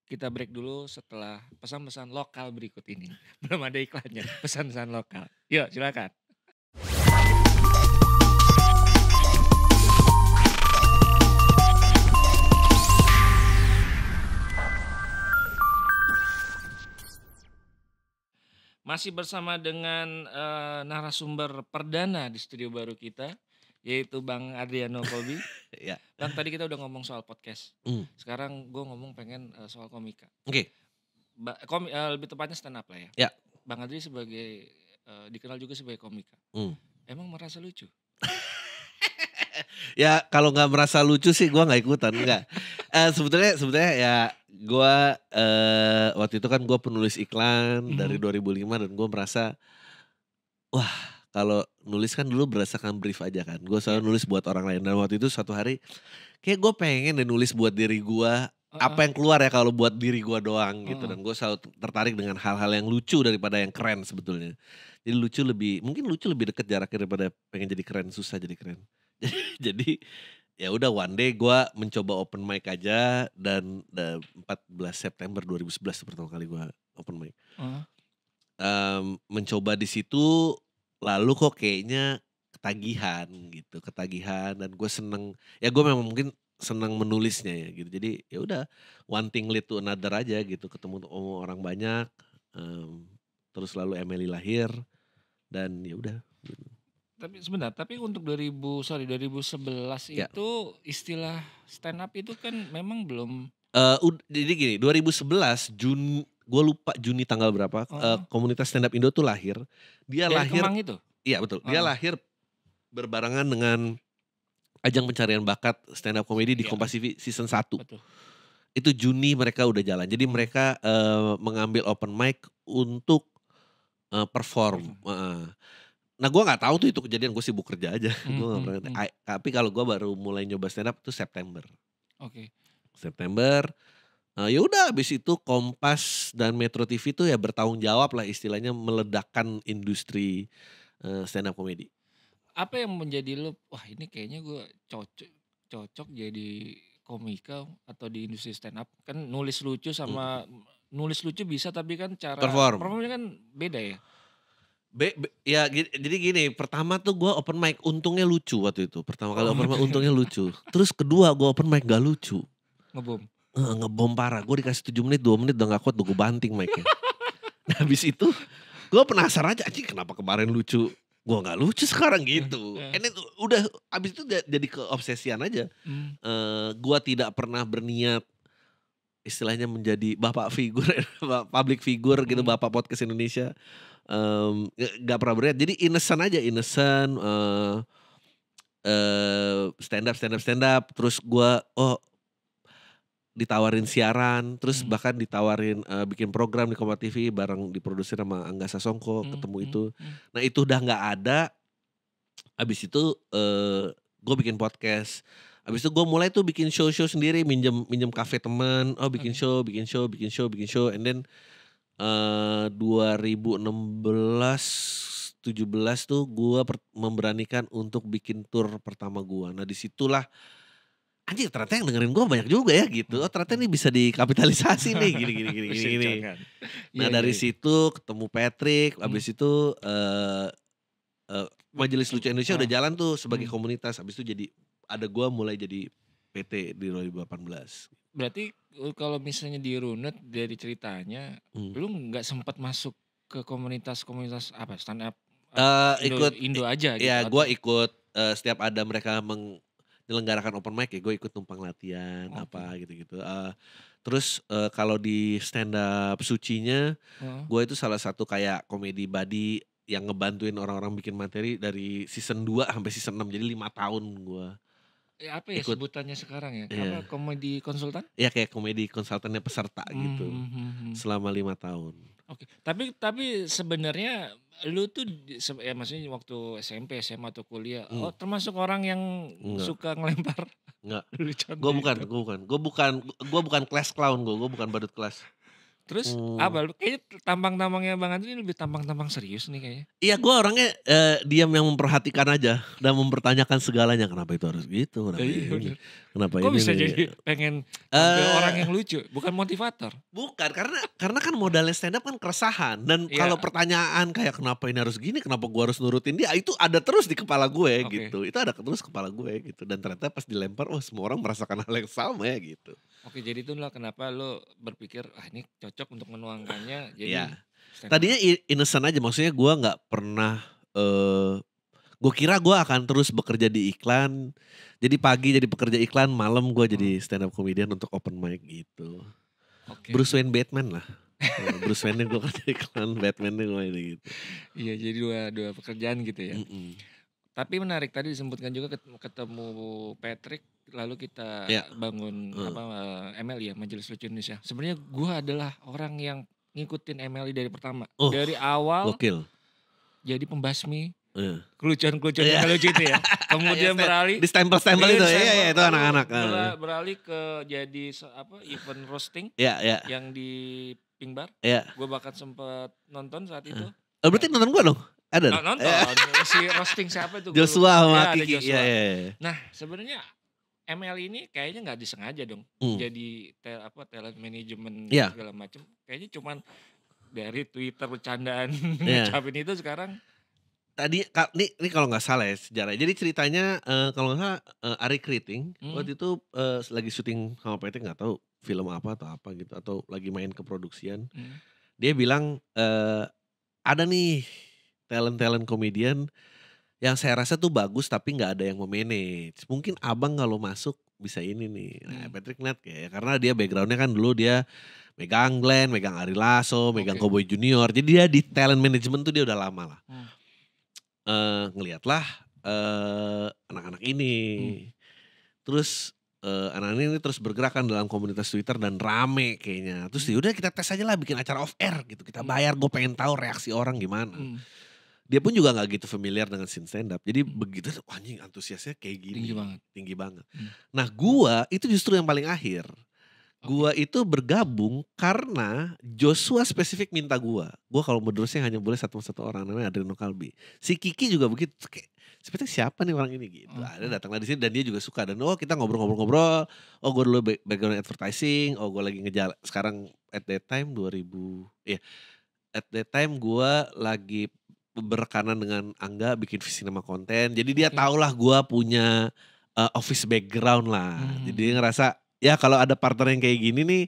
Kita break dulu setelah pesan-pesan lokal berikut ini. Belum ada iklannya. Pesan-pesan lokal. Yuk, silakan. Masih bersama dengan uh, narasumber perdana di studio baru kita yaitu Bang Adriano Kobi. ya. Bang tadi kita udah ngomong soal podcast. Mm. Sekarang gue ngomong pengen uh, soal komika. Oke. Okay. Ba komi uh, eh, lebih tepatnya stand up lah ya. Ya. Bang Adri sebagai uh, dikenal juga sebagai komika. Mm. Emang merasa lucu? ya kalau nggak merasa lucu sih gue nggak ikutan nggak. uh, sebetulnya sebetulnya ya gue uh, waktu itu kan gue penulis iklan mm. dari 2005 dan gue merasa wah kalau nulis kan dulu berdasarkan brief aja kan. Gue selalu iya. nulis buat orang lain. Dan waktu itu satu hari kayak gue pengen deh nulis buat diri gue. Apa yang keluar ya kalau buat diri gue doang gitu. Hmm. Dan gue selalu tertarik dengan hal-hal yang lucu daripada yang keren sebetulnya. Jadi lucu lebih, mungkin lucu lebih deket jaraknya daripada pengen jadi keren. Susah jadi keren. jadi ya udah one day gue mencoba open mic aja. Dan, 14 September 2011 pertama kali gue open mic. uh Um, mencoba di situ lalu kok kayaknya ketagihan gitu ketagihan dan gue seneng ya gue memang mungkin seneng menulisnya ya gitu jadi ya udah one thing lead to another aja gitu ketemu orang banyak um, terus lalu Emily lahir dan ya udah gitu. tapi sebentar tapi untuk 2000 sorry 2011 ya. itu istilah stand up itu kan memang belum uh, jadi gini 2011 Juni gue lupa Juni tanggal berapa oh. uh, komunitas stand up Indo tuh lahir. Dia Dari lahir Kemang itu. Iya betul. Dia lahir berbarengan dengan ajang pencarian bakat stand up komedi di yeah. Kompas TV season 1. Betul. Itu Juni mereka udah jalan. Jadi mereka uh, mengambil open mic untuk uh, perform. Hmm. Uh, nah gue nggak tahu tuh itu kejadian gue sibuk kerja aja hmm, gua hmm, hmm. I, tapi kalau gue baru mulai nyoba stand up itu September oke okay. September Nah, ya udah habis itu Kompas dan Metro TV itu ya bertanggung jawab lah istilahnya meledakkan industri uh, eh, stand up comedy. Apa yang menjadi lu wah ini kayaknya gue cocok cocok jadi komika atau di industri stand up kan nulis lucu sama hmm. nulis lucu bisa tapi kan cara perform performnya kan beda ya. Be, be, ya jadi gini pertama tuh gue open mic untungnya lucu waktu itu pertama kali oh, open mic untungnya lucu terus kedua gue open mic gak lucu ngebom uh, ngebom parah. Gue dikasih 7 menit, 2 menit udah gak kuat, gue banting mic nah habis itu gue penasaran aja, anjing kenapa kemarin lucu gue gak lucu sekarang iya, gitu. Yeah. And udah habis itu jadi keobsesian aja. Mm. Uh, eh, gue tidak pernah berniat istilahnya menjadi bapak figur, public figure mm. gitu, hmm. bapak podcast Indonesia. Um, gak pernah berniat. Jadi innocent aja, innocent. Uh, uh, stand up, stand up, stand up. Terus gue, oh ditawarin siaran, terus hmm. bahkan ditawarin uh, bikin program di Kompas TV bareng diproduksi sama Angga Sasongko, hmm. ketemu hmm, itu. Hmm. Nah, itu udah nggak ada. Abis itu uh, eh, gue bikin podcast. Abis itu gue mulai tuh bikin show-show sendiri, minjem minjem kafe teman. oh bikin okay. Hmm. show, bikin show, bikin show, bikin show, and then uh, 2016 17 tuh gue memberanikan untuk bikin tour pertama gue. Nah disitulah anjir ternyata yang dengerin gue banyak juga ya gitu. Oh ternyata ini bisa dikapitalisasi nih gini gini gini gini. gini. Nah iya, dari iya, iya. situ ketemu Patrick, hmm. abis itu uh, uh, Majelis Lucu Indonesia udah ah. jalan tuh sebagai hmm. komunitas. Abis itu jadi ada gue mulai jadi PT di 2018. Berarti kalau misalnya di Runet dari ceritanya, hmm. lu nggak sempat masuk ke komunitas-komunitas apa stand up? Uh, Indo, ikut Indo aja. Ya, gitu, ya, gue ikut uh, setiap ada mereka meng dilenggarakan open mic ya gue ikut numpang latihan okay. apa gitu-gitu. Uh, terus uh, kalau di stand up sucinya uh. gue itu salah satu kayak komedi buddy yang ngebantuin orang-orang bikin materi dari season 2 sampai season 6 jadi lima tahun gue ya apa ya ikut, sebutannya sekarang ya yeah. komedi konsultan Iya kayak komedi konsultannya peserta mm -hmm. gitu selama lima tahun Oke, okay. tapi tapi sebenarnya lu tuh ya maksudnya waktu SMP, SMA atau kuliah, hmm. oh termasuk orang yang Nggak. suka ngelempar. Enggak. gue bukan, gue bukan. Gue bukan gue bukan kelas clown gue, gue bukan badut kelas. Terus hmm. apa? Kayaknya tampang-tampangnya Bang Andri lebih tampang-tampang serius nih kayaknya. Iya, gue orangnya eh, diam yang memperhatikan aja dan mempertanyakan segalanya kenapa itu harus gitu, kenapa iya, ini, bener. kenapa Kok ini. bisa jadi pengen uh, orang yang lucu, bukan motivator. Bukan, karena karena kan modalnya stand up kan keresahan dan yeah. kalau pertanyaan kayak kenapa ini harus gini, kenapa gue harus nurutin dia, itu ada terus di kepala gue okay. gitu. Itu ada terus kepala gue gitu dan ternyata pas dilempar, semua orang merasakan hal yang sama ya gitu. Oke, jadi itulah kenapa lo berpikir ah ini cocok untuk menuangkannya. Jadi yeah. Iya. tadinya innocent aja, maksudnya gue nggak pernah. Uh, eh, gue kira gue akan terus bekerja di iklan. Jadi pagi jadi pekerja iklan, malam gue jadi hmm. stand up comedian untuk open mic gitu. Okay. Bruce Wayne Batman lah. Nah, Bruce Wayne gue kerja iklan, Batman gue gitu. Iya jadi dua dua pekerjaan gitu ya. Mm -mm. Tapi menarik tadi disebutkan juga ketemu Patrick lalu kita ya. bangun hmm. apa eh, ML ya Majelis Lucu Indonesia. Sebenarnya gue adalah orang yang ngikutin MLI dari pertama, oh, dari awal. Gokil. Jadi pembasmi iya. kelucuan-kelucuan yeah. yang itu ya. Kemudian yeah, beralih di stempel-stempel itu, iya iya itu anak-anak. Iya. Beralih ke jadi apa event roasting yeah, yeah. yang di Pingbar. Yeah. Gue bahkan sempat nonton saat itu. Oh, berarti nonton gue dong? Ada? Nonton. Yeah. si roasting siapa itu? Joshua sama ya, Kiki. ya, Nah sebenarnya ML ini kayaknya nggak disengaja dong. Hmm. Jadi tel, apa talent management yeah. segala macam. Kayaknya cuman dari Twitter bercandaan yeah. ini iya. itu sekarang tadi ini, ini kalau nggak salah ya sejarah. Jadi ceritanya uh, kalau nggak salah uh, Ari Kriting hmm. waktu itu uh, lagi syuting sama PT nggak tahu film apa atau apa gitu atau lagi main ke produksian. Hmm. Dia bilang uh, ada nih talent-talent komedian yang saya rasa tuh bagus tapi nggak ada yang memanage. Mungkin abang kalau masuk bisa ini nih. Nah, hmm. Patrick net ya karena dia backgroundnya kan dulu dia megang Glenn, megang Ari Lasso, megang okay. Cowboy Junior. Jadi dia di talent management tuh dia udah lama lah. Hmm. Uh, ngelihatlah uh, anak-anak ini. Hmm. Terus uh, anak-anak ini terus bergerak kan dalam komunitas Twitter dan rame kayaknya. Terus hmm. Ya udah kita tes aja lah bikin acara off air gitu. Kita hmm. bayar, gue pengen tahu reaksi orang gimana. Hmm dia pun juga nggak gitu familiar dengan scene stand up. Jadi hmm. begitu anjing antusiasnya kayak gini. Tinggi banget. Tinggi banget. Hmm. Nah, gua itu justru yang paling akhir. Okay. Gua itu bergabung karena Joshua spesifik minta gua. Gua kalau modusnya hanya boleh satu satu orang namanya Adreno Kalbi. Si Kiki juga begitu kayak seperti siapa nih orang ini gitu. Hmm. Ada hmm. datanglah di sini dan dia juga suka dan oh kita ngobrol-ngobrol-ngobrol. Oh, gua dulu background advertising, oh gua lagi ngejar sekarang at that time 2000 ya. Yeah, at that time gue lagi berkanan dengan Angga bikin visi nama konten. Jadi dia okay. tau lah gue punya uh, office background lah. Hmm. Jadi dia ngerasa ya kalau ada partner yang kayak gini nih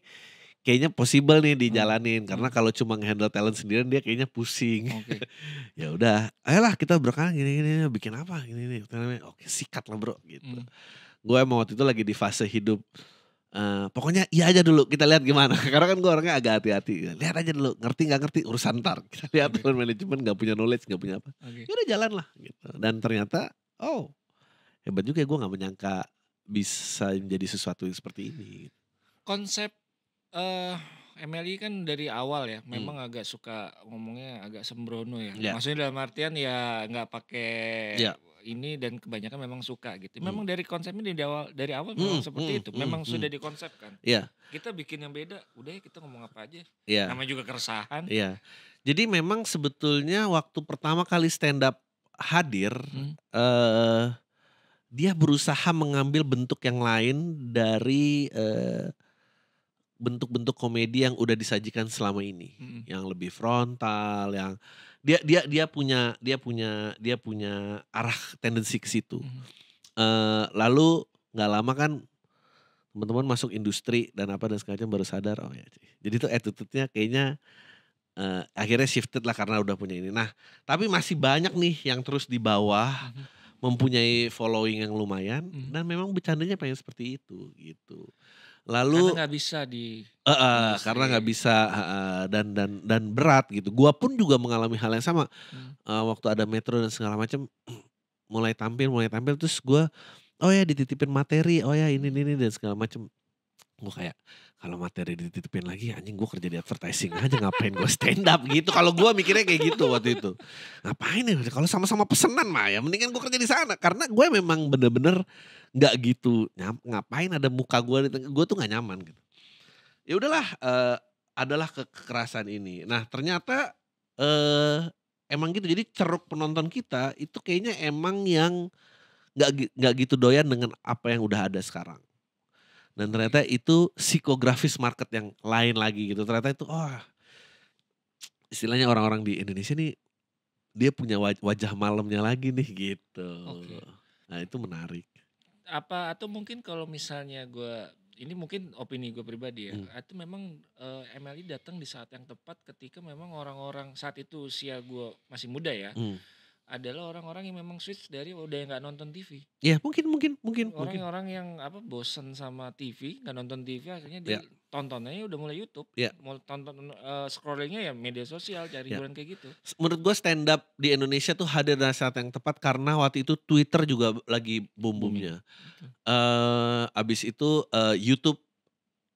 kayaknya possible nih dijalanin hmm. karena kalau cuma handle talent sendiri dia kayaknya pusing. Okay. ya udah, ayolah kita berkanan gini-gini bikin apa gini nih. Oke, sikat lah bro gitu. Hmm. Gue emang waktu itu lagi di fase hidup Uh, pokoknya iya aja dulu kita lihat gimana karena kan gue orangnya agak hati-hati kan. lihat aja dulu ngerti nggak ngerti urusan ntar kita lihat okay. manajemen nggak punya knowledge nggak punya apa okay. Ya udah jalan lah gitu dan ternyata oh hebat juga ya, gue nggak menyangka bisa menjadi sesuatu yang seperti ini gitu. konsep uh, eh, MLI kan dari awal ya hmm. memang agak suka ngomongnya agak sembrono ya yeah. maksudnya dalam artian ya nggak pakai yeah ini dan kebanyakan memang suka gitu. Hmm. Memang hmm. dari konsepnya dari awal dari awal hmm. memang seperti hmm. itu. Hmm, memang hmm. sudah dikonsepkan. Yeah. Kita bikin yang beda, udah ya kita ngomong apa aja. Iya. Yeah. Namanya juga keresahan. Iya. Yeah. Jadi memang sebetulnya waktu pertama kali stand up hadir hmm. uh, dia berusaha mengambil bentuk yang lain dari eh, bentuk-bentuk komedi yang udah disajikan selama ini, hmm. yang lebih frontal, yang dia dia dia punya dia punya dia punya arah tendensi ke situ. Mm. Uh, lalu nggak lama kan teman-teman masuk industri dan apa dan segala baru sadar oh ya. Jadi itu attitude-nya kayaknya uh, akhirnya shifted lah karena udah punya ini. Nah, tapi masih banyak nih yang terus di bawah mhm. mempunyai following yang lumayan mhm. dan memang bercandanya pengen seperti itu gitu lalu karena nggak bisa di uh, uh, karena nggak bisa uh, dan dan dan berat gitu gua pun juga mengalami hal yang sama hmm. uh, waktu ada metro dan segala macam mulai tampil mulai tampil terus gua oh ya dititipin materi oh ya ini ini, ini dan segala macam gue kayak kalau materi dititipin lagi anjing gue kerja di advertising aja ngapain gue stand up gitu kalau gue mikirnya kayak gitu waktu itu ngapain ya kalau sama-sama pesenan mah ya mendingan gue kerja di sana karena gue memang bener-bener nggak -bener gitu ngapain ada muka gue gue tuh nggak nyaman gitu ya udahlah uh, adalah kekerasan ini nah ternyata uh, emang gitu jadi ceruk penonton kita itu kayaknya emang yang nggak nggak gitu doyan dengan apa yang udah ada sekarang dan ternyata itu psikografis market yang lain lagi gitu ternyata itu oh istilahnya orang-orang di Indonesia nih dia punya wajah malamnya lagi nih gitu okay. nah itu menarik apa atau mungkin kalau misalnya gue ini mungkin opini gue pribadi ya hmm. atau memang uh, eh, MLI datang di saat yang tepat ketika memang orang-orang saat itu usia gue masih muda ya hmm adalah orang-orang yang memang switch dari udah nggak nonton TV. Iya mungkin mungkin mungkin orang-orang yang apa bosen sama TV nggak nonton TV akhirnya dia ya. tontonnya udah mulai YouTube. Iya. Mau tonton uh, scrollingnya ya media sosial cari ya. kayak gitu. Menurut gue stand up di Indonesia tuh hadir dari saat yang tepat karena waktu itu Twitter juga lagi boom boomnya. Hmm. Uh, eh, abis itu uh, YouTube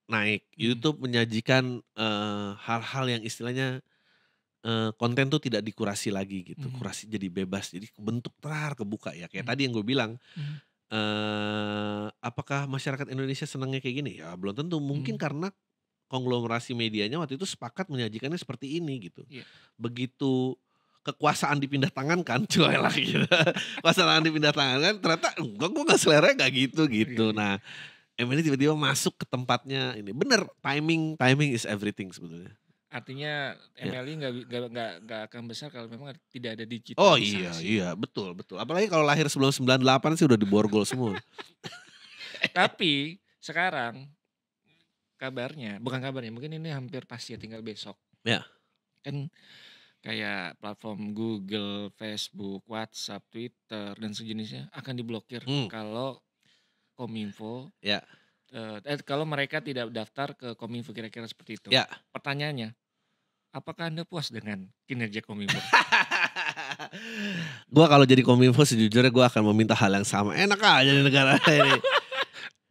naik. Hmm. YouTube menyajikan hal-hal uh, hal -hal yang istilahnya Eh, konten tuh tidak dikurasi lagi gitu. Mm. Kurasi jadi bebas, jadi bentuk terar kebuka ya. Kayak mm. tadi yang gue bilang, mm. uh, apakah masyarakat Indonesia senangnya kayak gini? Ya belum tentu. Mungkin mm. karena konglomerasi medianya waktu itu sepakat menyajikannya seperti ini gitu. Yeah. Begitu kekuasaan dipindah tangan kan cuy lah gitu. kekuasaan dipindah tangan kan ternyata enggak gue gak selera gak gitu gitu. Iya, iya. Nah ini tiba-tiba masuk ke tempatnya ini bener timing timing is everything sebetulnya. Artinya ya. MLI nggak ya. nggak nggak akan besar kalau memang tidak ada digital. Oh iya iya betul betul. Apalagi kalau lahir sebelum 98 sih udah diborgol semua. Tapi sekarang kabarnya bukan kabarnya mungkin ini hampir pasti ya tinggal besok. Ya. Kan kayak platform Google, Facebook, WhatsApp, Twitter dan sejenisnya akan diblokir hmm. kalau Kominfo ya eh, eh kalau mereka tidak daftar ke Kominfo kira-kira seperti itu. Ya. Pertanyaannya, Apakah Anda puas dengan kinerja Kominfo? gue kalau jadi Kominfo sejujurnya gue akan meminta hal yang sama. Enak aja di negara ini.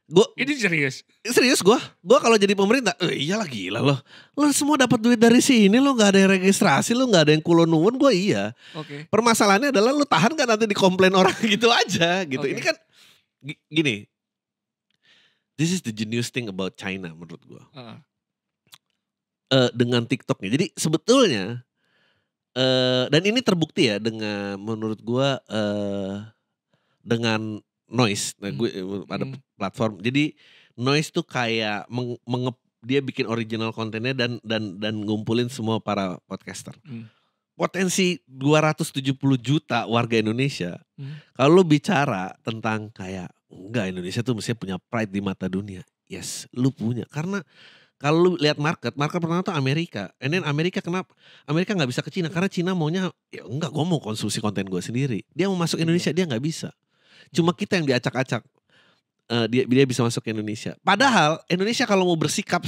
Gua, ini serius? Serius gue. Gue kalau jadi pemerintah, eh, iyalah gila loh. Lo semua dapat duit dari sini, lo gak ada yang registrasi, lo gak ada yang kulonun, gue iya. Oke. Okay. Permasalahannya adalah lo tahan gak nanti dikomplain orang gitu aja gitu. Okay. Ini kan gini, this is the genius thing about China menurut gue. Uh -uh uh, dengan TikToknya. Jadi sebetulnya uh, dan ini terbukti ya dengan menurut gua uh, dengan noise. Nah, gue hmm. ada hmm. platform. Jadi noise tuh kayak meng, menge, dia bikin original kontennya dan dan dan ngumpulin semua para podcaster. Hmm. Potensi 270 juta warga Indonesia. Hmm. Kalau lu bicara tentang kayak enggak Indonesia tuh mestinya punya pride di mata dunia. Yes, lu punya karena kalau lu lihat market, market pertama tuh Amerika. And then Amerika kenapa? Amerika nggak bisa ke Cina karena Cina maunya ya enggak gue mau konsumsi konten gue sendiri. Dia mau masuk iya. Indonesia dia nggak bisa. Cuma kita yang diacak-acak. Uh, dia dia bisa masuk ke Indonesia. Padahal Indonesia kalau mau bersikap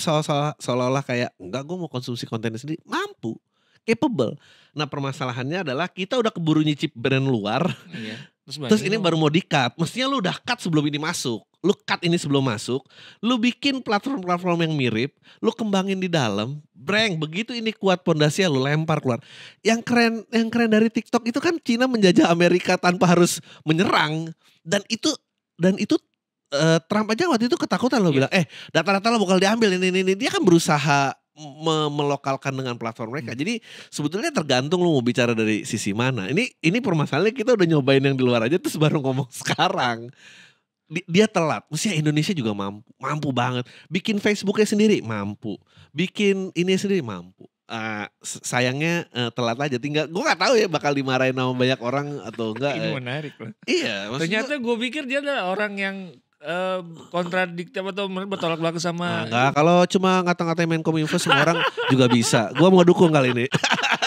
seolah-olah kayak enggak gue mau konsumsi konten sendiri, mampu, capable. Nah permasalahannya adalah kita udah keburu nyicip brand luar. Iya. Terus, terus ini baru mau dikat. Mestinya lu udah cut sebelum ini masuk lu cut ini sebelum masuk, lu bikin platform-platform yang mirip, lu kembangin di dalam, breng, begitu ini kuat pondasinya lu lempar keluar. Yang keren yang keren dari TikTok itu kan Cina menjajah Amerika tanpa harus menyerang dan itu dan itu uh, Trump aja waktu itu ketakutan lo yeah. Iya. bilang, "Eh, data-data lo bakal diambil ini ini ini." Dia kan berusaha me melokalkan dengan platform mereka. Hmm. Jadi sebetulnya tergantung lu mau bicara dari sisi mana. Ini ini permasalahannya kita udah nyobain yang di luar aja terus baru ngomong sekarang dia telat. Usia Indonesia juga mampu, mampu banget. Bikin Facebooknya sendiri mampu, bikin ini sendiri mampu. Uh, sayangnya uh, telat aja tinggal gue gak tahu ya bakal dimarahin sama banyak orang atau enggak ini ya. menarik loh iya ternyata gue pikir dia adalah orang yang Uh, kontradiktif atau bertolak belakang sama nah, enggak, kalau cuma ngata-ngatain main kominfo semua orang juga bisa. Gue mau dukung kali ini.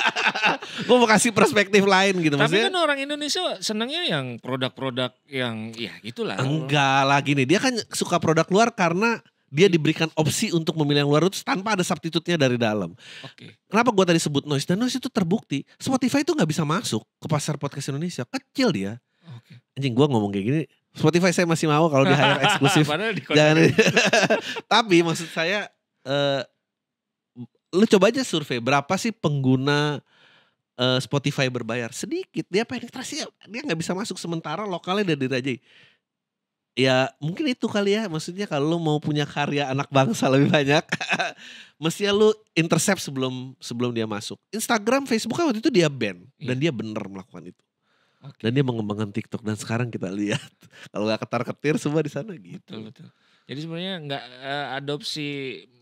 gue mau kasih perspektif lain gitu. Tapi Maksudnya, kan orang Indonesia senangnya yang produk-produk yang ya gitulah. Enggak lagi nih, dia kan suka produk luar karena dia diberikan opsi untuk memilih yang luar itu tanpa ada substitutnya dari dalam. Oke. Okay. Kenapa gue tadi sebut noise dan noise itu terbukti Spotify itu nggak bisa masuk ke pasar podcast Indonesia kecil dia. Oke. Okay. Anjing gue ngomong kayak gini Spotify saya masih mau kalau di hire eksklusif. Jangan. Tapi maksud saya uh, lu coba aja survei berapa sih pengguna uh, Spotify berbayar sedikit dia penetrasi dia nggak bisa masuk sementara lokalnya dari dirajai ya mungkin itu kali ya maksudnya kalau lo mau punya karya anak bangsa lebih banyak mesti lo intercept sebelum sebelum dia masuk Instagram Facebook kan waktu itu dia ban iya. dan dia bener melakukan itu okay. dan dia mengembangkan TikTok dan sekarang kita lihat kalau nggak ketar ketir semua di sana gitu betul, betul. jadi sebenarnya nggak uh, adopsi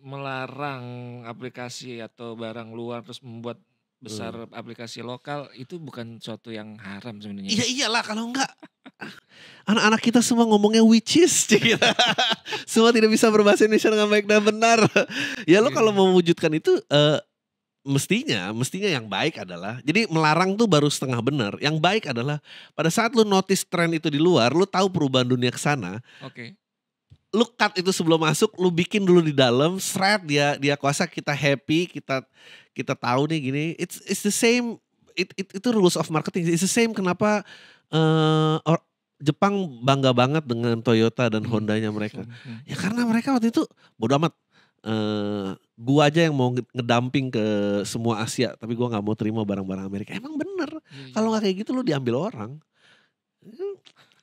melarang aplikasi atau barang luar terus membuat besar hmm. aplikasi lokal itu bukan suatu yang haram sebenarnya. Iya iyalah kalau enggak anak-anak kita semua ngomongnya witches gitu. kita. semua tidak bisa berbahasa Indonesia dengan baik dan benar. ya lo iya. kalau mewujudkan itu uh, mestinya mestinya yang baik adalah jadi melarang tuh baru setengah benar. Yang baik adalah pada saat lo notice tren itu di luar, lo tahu perubahan dunia ke sana. Oke. Okay lu cut itu sebelum masuk, lu bikin dulu di dalam, shred dia dia kuasa kita happy, kita kita tahu nih gini. It's it's the same it, it itu rules of marketing. It's the same kenapa uh, or, Jepang bangga banget dengan Toyota dan hmm. Hondanya mereka. Hmm, hmm. Ya karena mereka waktu itu bodo amat Uh, gua aja yang mau ngedamping ke semua Asia, tapi gua nggak mau terima barang-barang Amerika. Emang bener, iya, iya. kalau nggak kayak gitu lu diambil orang.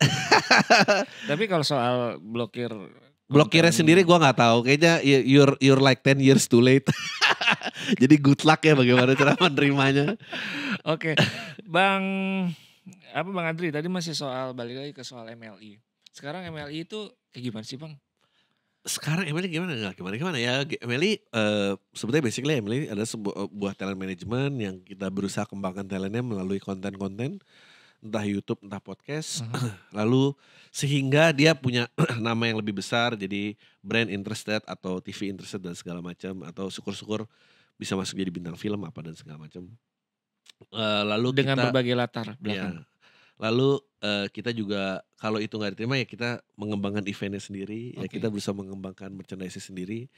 Tapi kalau soal blokir blokirnya sendiri gue nggak tahu. Kayaknya you're you're like 10 years too late. Jadi good luck ya bagaimana cara menerimanya. Oke. Okay. Bang apa Bang Andri tadi masih soal balik lagi ke soal MLI. Sekarang MLI itu kayak gimana sih, Bang? sekarang MLI gimana gimana gimana, gimana ya MLI. uh, eh, sebetulnya basically MLI adalah sebuah eh, buah talent management yang kita berusaha kembangkan talentnya melalui konten-konten entah YouTube entah podcast mm -hmm. lalu sehingga dia punya nama yang lebih besar jadi brand interested atau TV interested dan segala macam atau syukur-syukur bisa masuk jadi bintang film apa dan segala macam uh, lalu dengan kita, berbagai latar iya. belakang ya, lalu uh, kita juga kalau itu nggak diterima ya kita mengembangkan eventnya sendiri okay. ya kita berusaha mengembangkan merchandise sendiri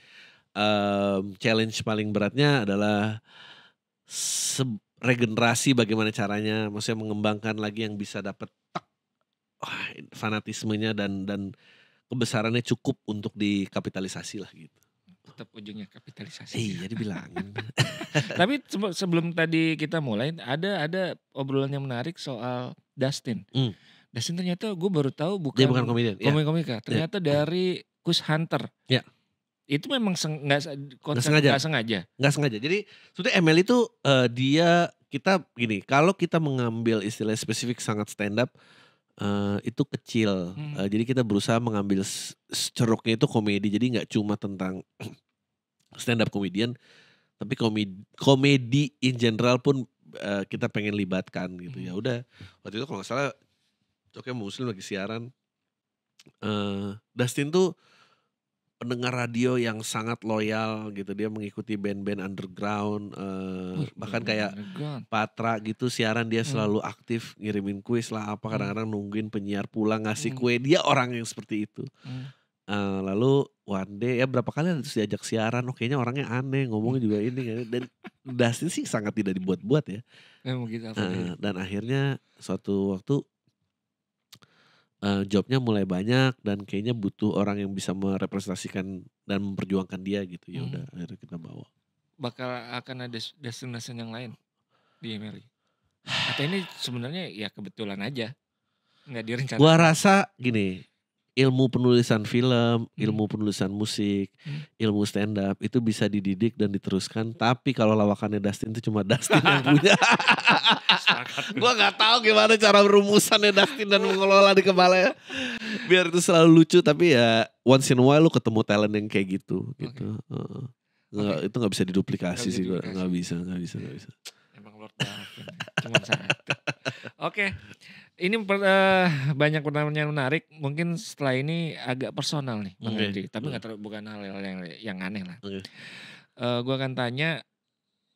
um, challenge paling beratnya adalah se regenerasi bagaimana caranya maksudnya mengembangkan lagi yang bisa dapat oh, fanatismenya dan dan kebesarannya cukup untuk dikapitalisasi lah gitu tetap ujungnya kapitalisasi iya dibilang. tapi sebelum tadi kita mulai ada ada obrolan yang menarik soal Dustin hmm. Dustin ternyata gue baru tahu bukan dia bukan komedian iya. komik komika ya. ternyata ya. dari Kus Hunter ya itu memang seng, gak, gak sengaja. Gak sengaja. Gak sengaja. Jadi sebetulnya ML itu uh, eh, dia kita gini, kalau kita mengambil istilah spesifik sangat stand up uh, eh, itu kecil. Hmm. Eh, jadi kita berusaha mengambil ceruknya itu komedi. Jadi nggak cuma tentang stand up komedian tapi komedi, komedi in general pun uh, kita pengen libatkan gitu. Hmm. Ya udah waktu itu kalau nggak salah Oke Muslim lagi siaran. Uh, Dustin tuh pendengar radio yang sangat loyal gitu dia mengikuti band-band underground uh, oh, bahkan kayak underground. Patra gitu siaran dia hmm. selalu hmm. aktif ngirimin kuis lah apa hmm. kadang-kadang nungguin penyiar pulang ngasih hmm. kue dia orang yang seperti itu hmm. uh, lalu one day ya berapa kali harus diajak siaran oh kayaknya orangnya aneh ngomongnya juga ini gitu. dan Dustin sih sangat tidak dibuat-buat ya, ya mungkin uh, dan akhirnya suatu waktu uh, jobnya mulai banyak dan kayaknya butuh orang yang bisa merepresentasikan dan memperjuangkan dia gitu ya udah hmm. akhirnya kita bawa bakal akan ada destinasi yang lain di Emery atau ini sebenarnya ya kebetulan aja nggak direncanakan gua rasa gini ilmu penulisan film, hmm. ilmu penulisan musik, hmm. ilmu stand up itu bisa dididik dan diteruskan. Tapi kalau lawakannya Dustin itu cuma Dustin yang punya. gue nggak tahu gimana cara berumusannya Dustin dan mengelola di kepala ya. Biar itu selalu lucu tapi ya once in a while lu ketemu talent yang kayak gitu okay. gitu. Uh, okay. itu nggak bisa diduplikasi gak sih gue nggak bisa nggak bisa nggak bisa. Emang luar biasa. cuma Oke. Okay. Ini per, uh, banyak pertanyaan menarik. Mungkin setelah ini agak personal nih, Bang okay. Tapi nggak terlalu bukan hal, hal yang yang aneh lah. Okay. Uh, eh, gue akan tanya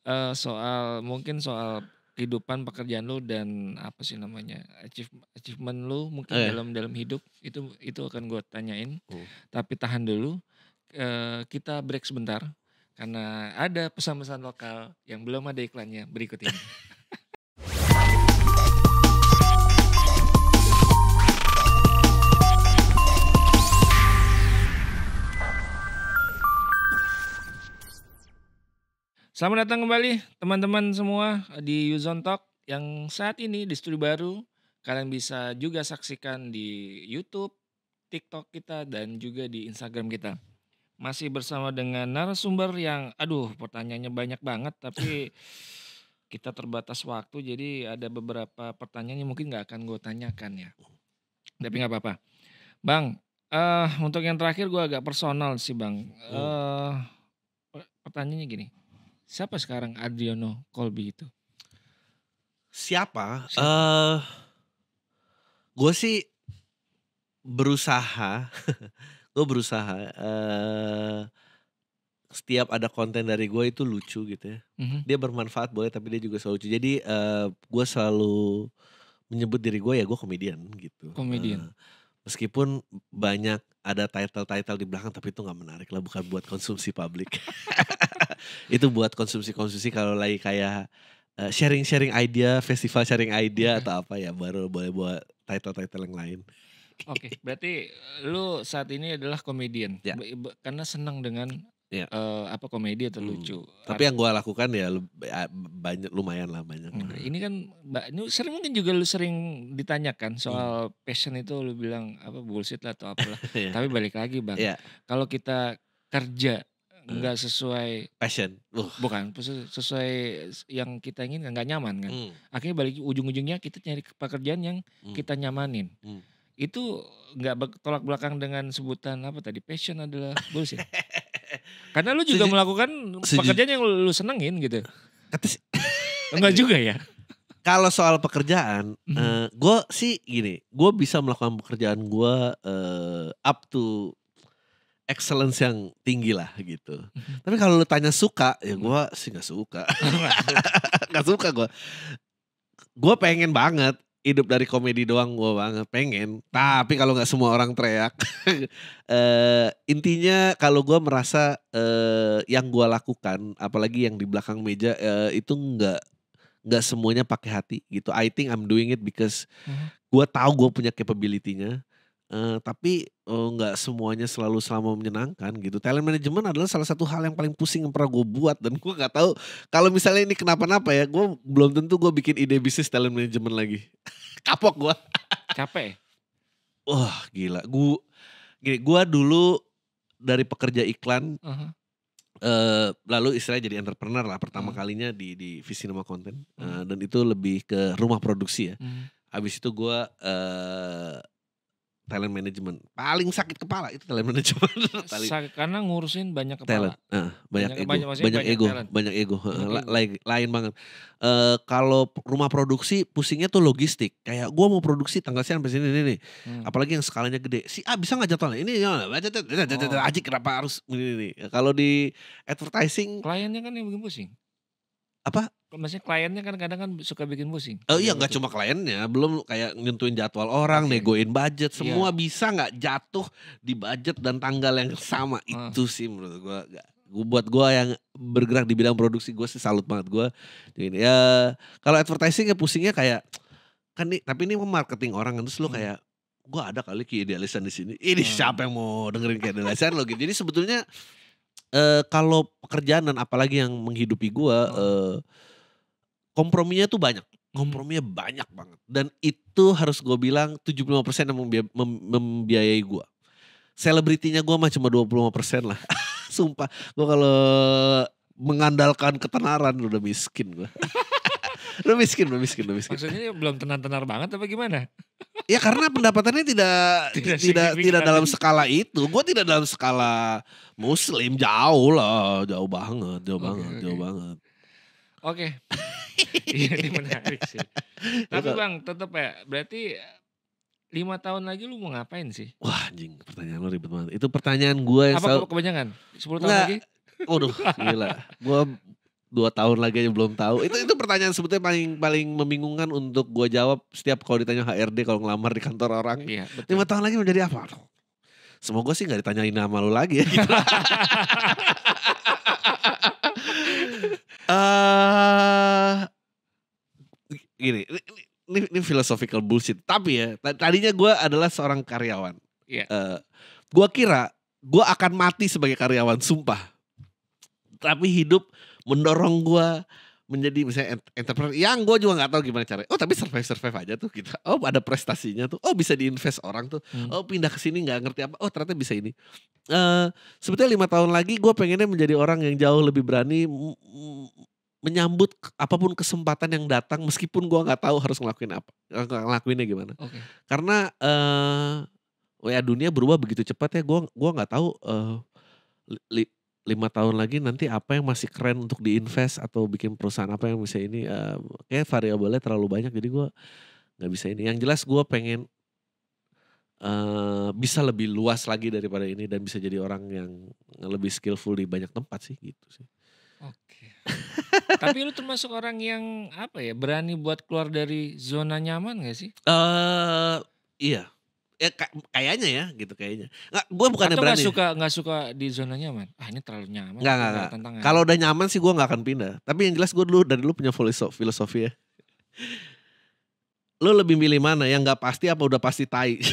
uh, soal mungkin soal kehidupan pekerjaan lu dan apa sih namanya achievement, achievement lu mungkin eh. dalam dalam hidup itu itu akan gue tanyain oh. tapi tahan dulu uh, kita break sebentar karena ada pesan-pesan lokal yang belum ada iklannya berikut ini. Selamat datang kembali teman-teman semua di Yuzon Talk yang saat ini di studio baru. Kalian bisa juga saksikan di YouTube, TikTok kita dan juga di Instagram kita. Masih bersama dengan narasumber yang aduh pertanyaannya banyak banget tapi kita terbatas waktu jadi ada beberapa pertanyaannya mungkin nggak akan gue tanyakan ya. Tapi nggak apa-apa. Bang, uh, untuk yang terakhir gue agak personal sih bang. Uh, pertanyaannya gini Siapa sekarang Adriano Colby itu? Siapa? Siapa? Uh, eh, gue sih berusaha, gue berusaha uh, setiap ada konten dari gue itu lucu gitu ya. Mm-hmm. Dia bermanfaat boleh tapi dia juga selalu lucu. Jadi uh, eh, gue selalu menyebut diri gue ya gue komedian gitu. Komedian. Uh, meskipun banyak ada title-title di belakang tapi itu nggak menarik lah bukan buat konsumsi publik. itu buat konsumsi-konsumsi kalau lagi kayak eh, sharing-sharing idea, festival sharing idea atau apa ya baru boleh buat title-title yang lain. Oke, okay, berarti lu saat ini adalah komedian ya. karena senang dengan ya. uh, apa komedi atau hmm. lucu. Tapi yang gua lakukan ya, ya banyak lumayan lah banyak. Hmm. ini kan ini sering mungkin juga lu sering ditanyakan soal hmm. passion itu lu bilang apa bullshit lah atau apalah. ya. Tapi balik lagi, Bang. Ya. Kalau kita kerja nggak hmm. sesuai passion uh. bukan sesuai yang kita ingin nggak nyaman kan hmm. akhirnya balik ujung-ujungnya kita nyari pekerjaan yang hmm. kita nyamanin hmm. itu nggak tolak belakang dengan sebutan apa tadi passion adalah ya. karena lu juga Seju melakukan pekerjaan yang lu senengin gitu enggak juga ya kalau soal pekerjaan, -hmm. uh, eh, gue sih gini, gue bisa melakukan pekerjaan gue uh, up to excellence yang tinggi lah gitu. Mm-hmm. Tapi kalau lu tanya suka, ya mhm. gue sih gak suka, Gak suka gue. Gue pengen banget hidup dari komedi doang gue banget pengen tapi kalau nggak semua orang teriak uh, intinya kalau gue merasa uh, yang gue lakukan apalagi yang di belakang meja uh, itu nggak nggak semuanya pakai hati gitu I think I'm doing it because mhm. gue tahu gue punya capability-nya Uh, tapi eh, nggak uh, semuanya selalu selama menyenangkan gitu. Talent management adalah salah satu hal yang paling pusing yang pernah gue buat dan gue nggak tahu kalau misalnya ini kenapa-napa ya, gue belum tentu gue bikin ide bisnis talent management lagi. Kapok gue. Capek. Wah oh, gila. Gue gini, gue dulu dari pekerja iklan, uh -huh. Uh, eh, lalu istilahnya jadi entrepreneur lah pertama hmm. kalinya di di visi nama konten hmm. dan itu lebih ke rumah produksi ya. Hmm. Habis itu gue uh, talent management paling sakit kepala itu talent management sakit, karena ngurusin banyak kepala talent uh, banyak, banyak, ego, banyak, banyak, ego talent. banyak ego banyak ego lain banget uh, kalau rumah produksi pusingnya tuh logistik kayak gua mau produksi tanggal siapa sampai sini nih hmm. apalagi yang skalanya gede si A bisa nggak jadwalnya ini ya oh. aji kenapa harus ini, ini. kalau di advertising kliennya kan yang bikin pusing apa Maksudnya kliennya kan kadang kan suka bikin pusing. Oh iya nggak gitu. cuma kliennya, belum kayak nyentuhin jadwal orang, okay. Iya. negoin budget, iya. semua iya. bisa nggak jatuh di budget dan tanggal yang sama. Uh. Itu sih menurut gua gue buat gue yang bergerak di bidang produksi gue sih salut banget gue ini ya kalau advertising ya pusingnya kayak kan nih tapi ini marketing orang terus lo hmm. kayak gue ada kali idealisan di sini ini hmm. siapa yang mau dengerin idealisan lo gitu jadi sebetulnya eh, kalau pekerjaan dan apalagi yang menghidupi gue ah. eh, hmm komprominya tuh banyak hmm. komprominya banyak banget dan itu harus gue bilang 75% yang persen mem membiayai gue selebritinya gue mah cuma 25% lah sumpah gue kalau mengandalkan ketenaran udah miskin gue udah miskin, udah miskin, udah miskin. Maksudnya belum tenar-tenar banget apa gimana? ya karena pendapatannya tidak tidak tidak, tidak dalam skala itu. Gue tidak dalam skala muslim jauh lah, jauh banget, jauh okay, banget, okay. jauh banget. Oke. Iya ini menarik sih. Iya, Tapi Bang tetap ya berarti eh, lima tahun lagi lu mau ngapain sih? Wah anjing pertanyaan lu ribet banget. Itu pertanyaan gue yang Apa selalu... kebanyakan? 10 tahun Nggak. lagi? Waduh gila. Gue dua tahun lagi aja belum tahu. Itu itu pertanyaan sebetulnya paling paling membingungkan untuk gue jawab setiap kalau ditanya HRD kalau ngelamar di kantor orang. Iya, betul. Lima tahun lagi menjadi apa? Semoga sih nggak ditanyain nama lu lagi ya. Gitu. Eh gini, ini, ini philosophical bullshit. Tapi ya, tadinya gue adalah seorang karyawan. Iya. Yeah. Uh, gue kira gue akan mati sebagai karyawan, sumpah. Tapi hidup mendorong gue menjadi misalnya entrepreneur yang gue juga nggak tahu gimana caranya. Oh tapi survive survive aja tuh kita. Oh ada prestasinya tuh. Oh bisa diinvest orang tuh. Hmm. Oh pindah ke sini nggak ngerti apa. Oh ternyata bisa ini. Uh, sebetulnya lima tahun lagi gue pengennya menjadi orang yang jauh lebih berani menyambut apapun kesempatan yang datang meskipun gue nggak tahu harus ngelakuin apa eh, ngelakuinnya gimana. Okay. Karena uh, ya dunia berubah begitu cepat ya. Gue gua nggak tahu. Uh, li, lima tahun lagi nanti apa yang masih keren untuk diinvest atau bikin perusahaan apa yang bisa ini uh, kayak variabelnya terlalu banyak jadi gue nggak bisa ini yang jelas gue pengen uh, bisa lebih luas lagi daripada ini dan bisa jadi orang yang lebih skillful di banyak tempat sih gitu sih oke tapi lu termasuk orang yang apa ya berani buat keluar dari zona nyaman gak sih uh, iya ya kayaknya ya gitu kayaknya nggak gue bukan Atau berani nggak suka nggak suka di zona nyaman ah ini terlalu nyaman nggak nggak nggak kalau udah nyaman sih gue nggak akan pindah tapi yang jelas gue dulu dari dulu punya filosofi filosofi ya lo lebih milih mana yang nggak pasti apa udah pasti tai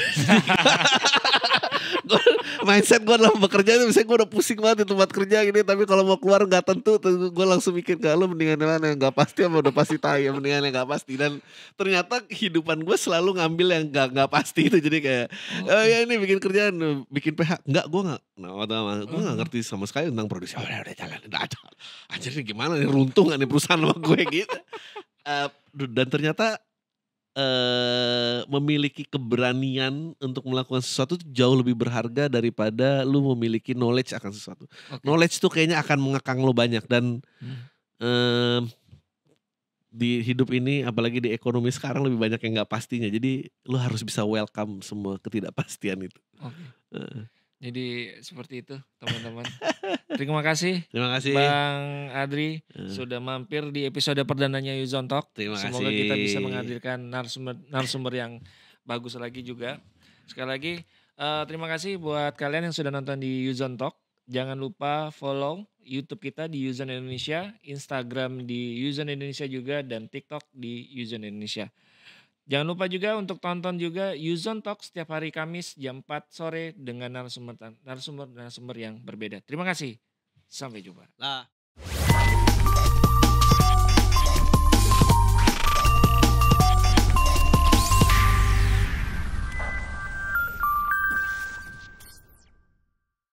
mindset gue dalam bekerja itu misalnya gue udah pusing banget di tempat kerja gini tapi kalau mau keluar nggak tentu gue langsung mikir ke lu mendingan yang mana yang nggak pasti apa udah pasti tahu ya mendingan yang nggak pasti dan ternyata kehidupan gue selalu ngambil yang nggak nggak pasti itu jadi kayak oh, oh ya ini bikin kerjaan bikin PH nggak gue nggak nah, gue nggak ngerti sama sekali tentang produksi oh, udah udah jalan udah ada anjir gimana nih runtuh gak nih perusahaan sama gue gitu uh, dan ternyata uh, memiliki keberanian untuk melakukan sesuatu jauh lebih berharga daripada lu memiliki knowledge akan sesuatu. Okay. Knowledge tuh kayaknya akan mengekang lu banyak dan hmm. uh, di hidup ini apalagi di ekonomi sekarang lebih banyak yang nggak pastinya. Jadi lu harus bisa welcome semua ketidakpastian itu. Okay. Uh. Eh. Jadi seperti itu teman-teman. Terima kasih. Terima kasih. Bang Adri hmm. sudah mampir di episode perdananya Yuzon Talk. Terima Semoga kasih. kita bisa menghadirkan narasumber narasumber yang bagus lagi juga. Sekali lagi uh, terima kasih buat kalian yang sudah nonton di Yuzon Talk. Jangan lupa follow YouTube kita di Yuzon Indonesia, Instagram di Yuzon Indonesia juga dan TikTok di Yuzon Indonesia. Jangan lupa juga untuk tonton juga Yuzon Talk setiap hari Kamis jam 4 sore dengan narasumber narasumber narasumber yang berbeda. Terima kasih. Sampai jumpa. Lah.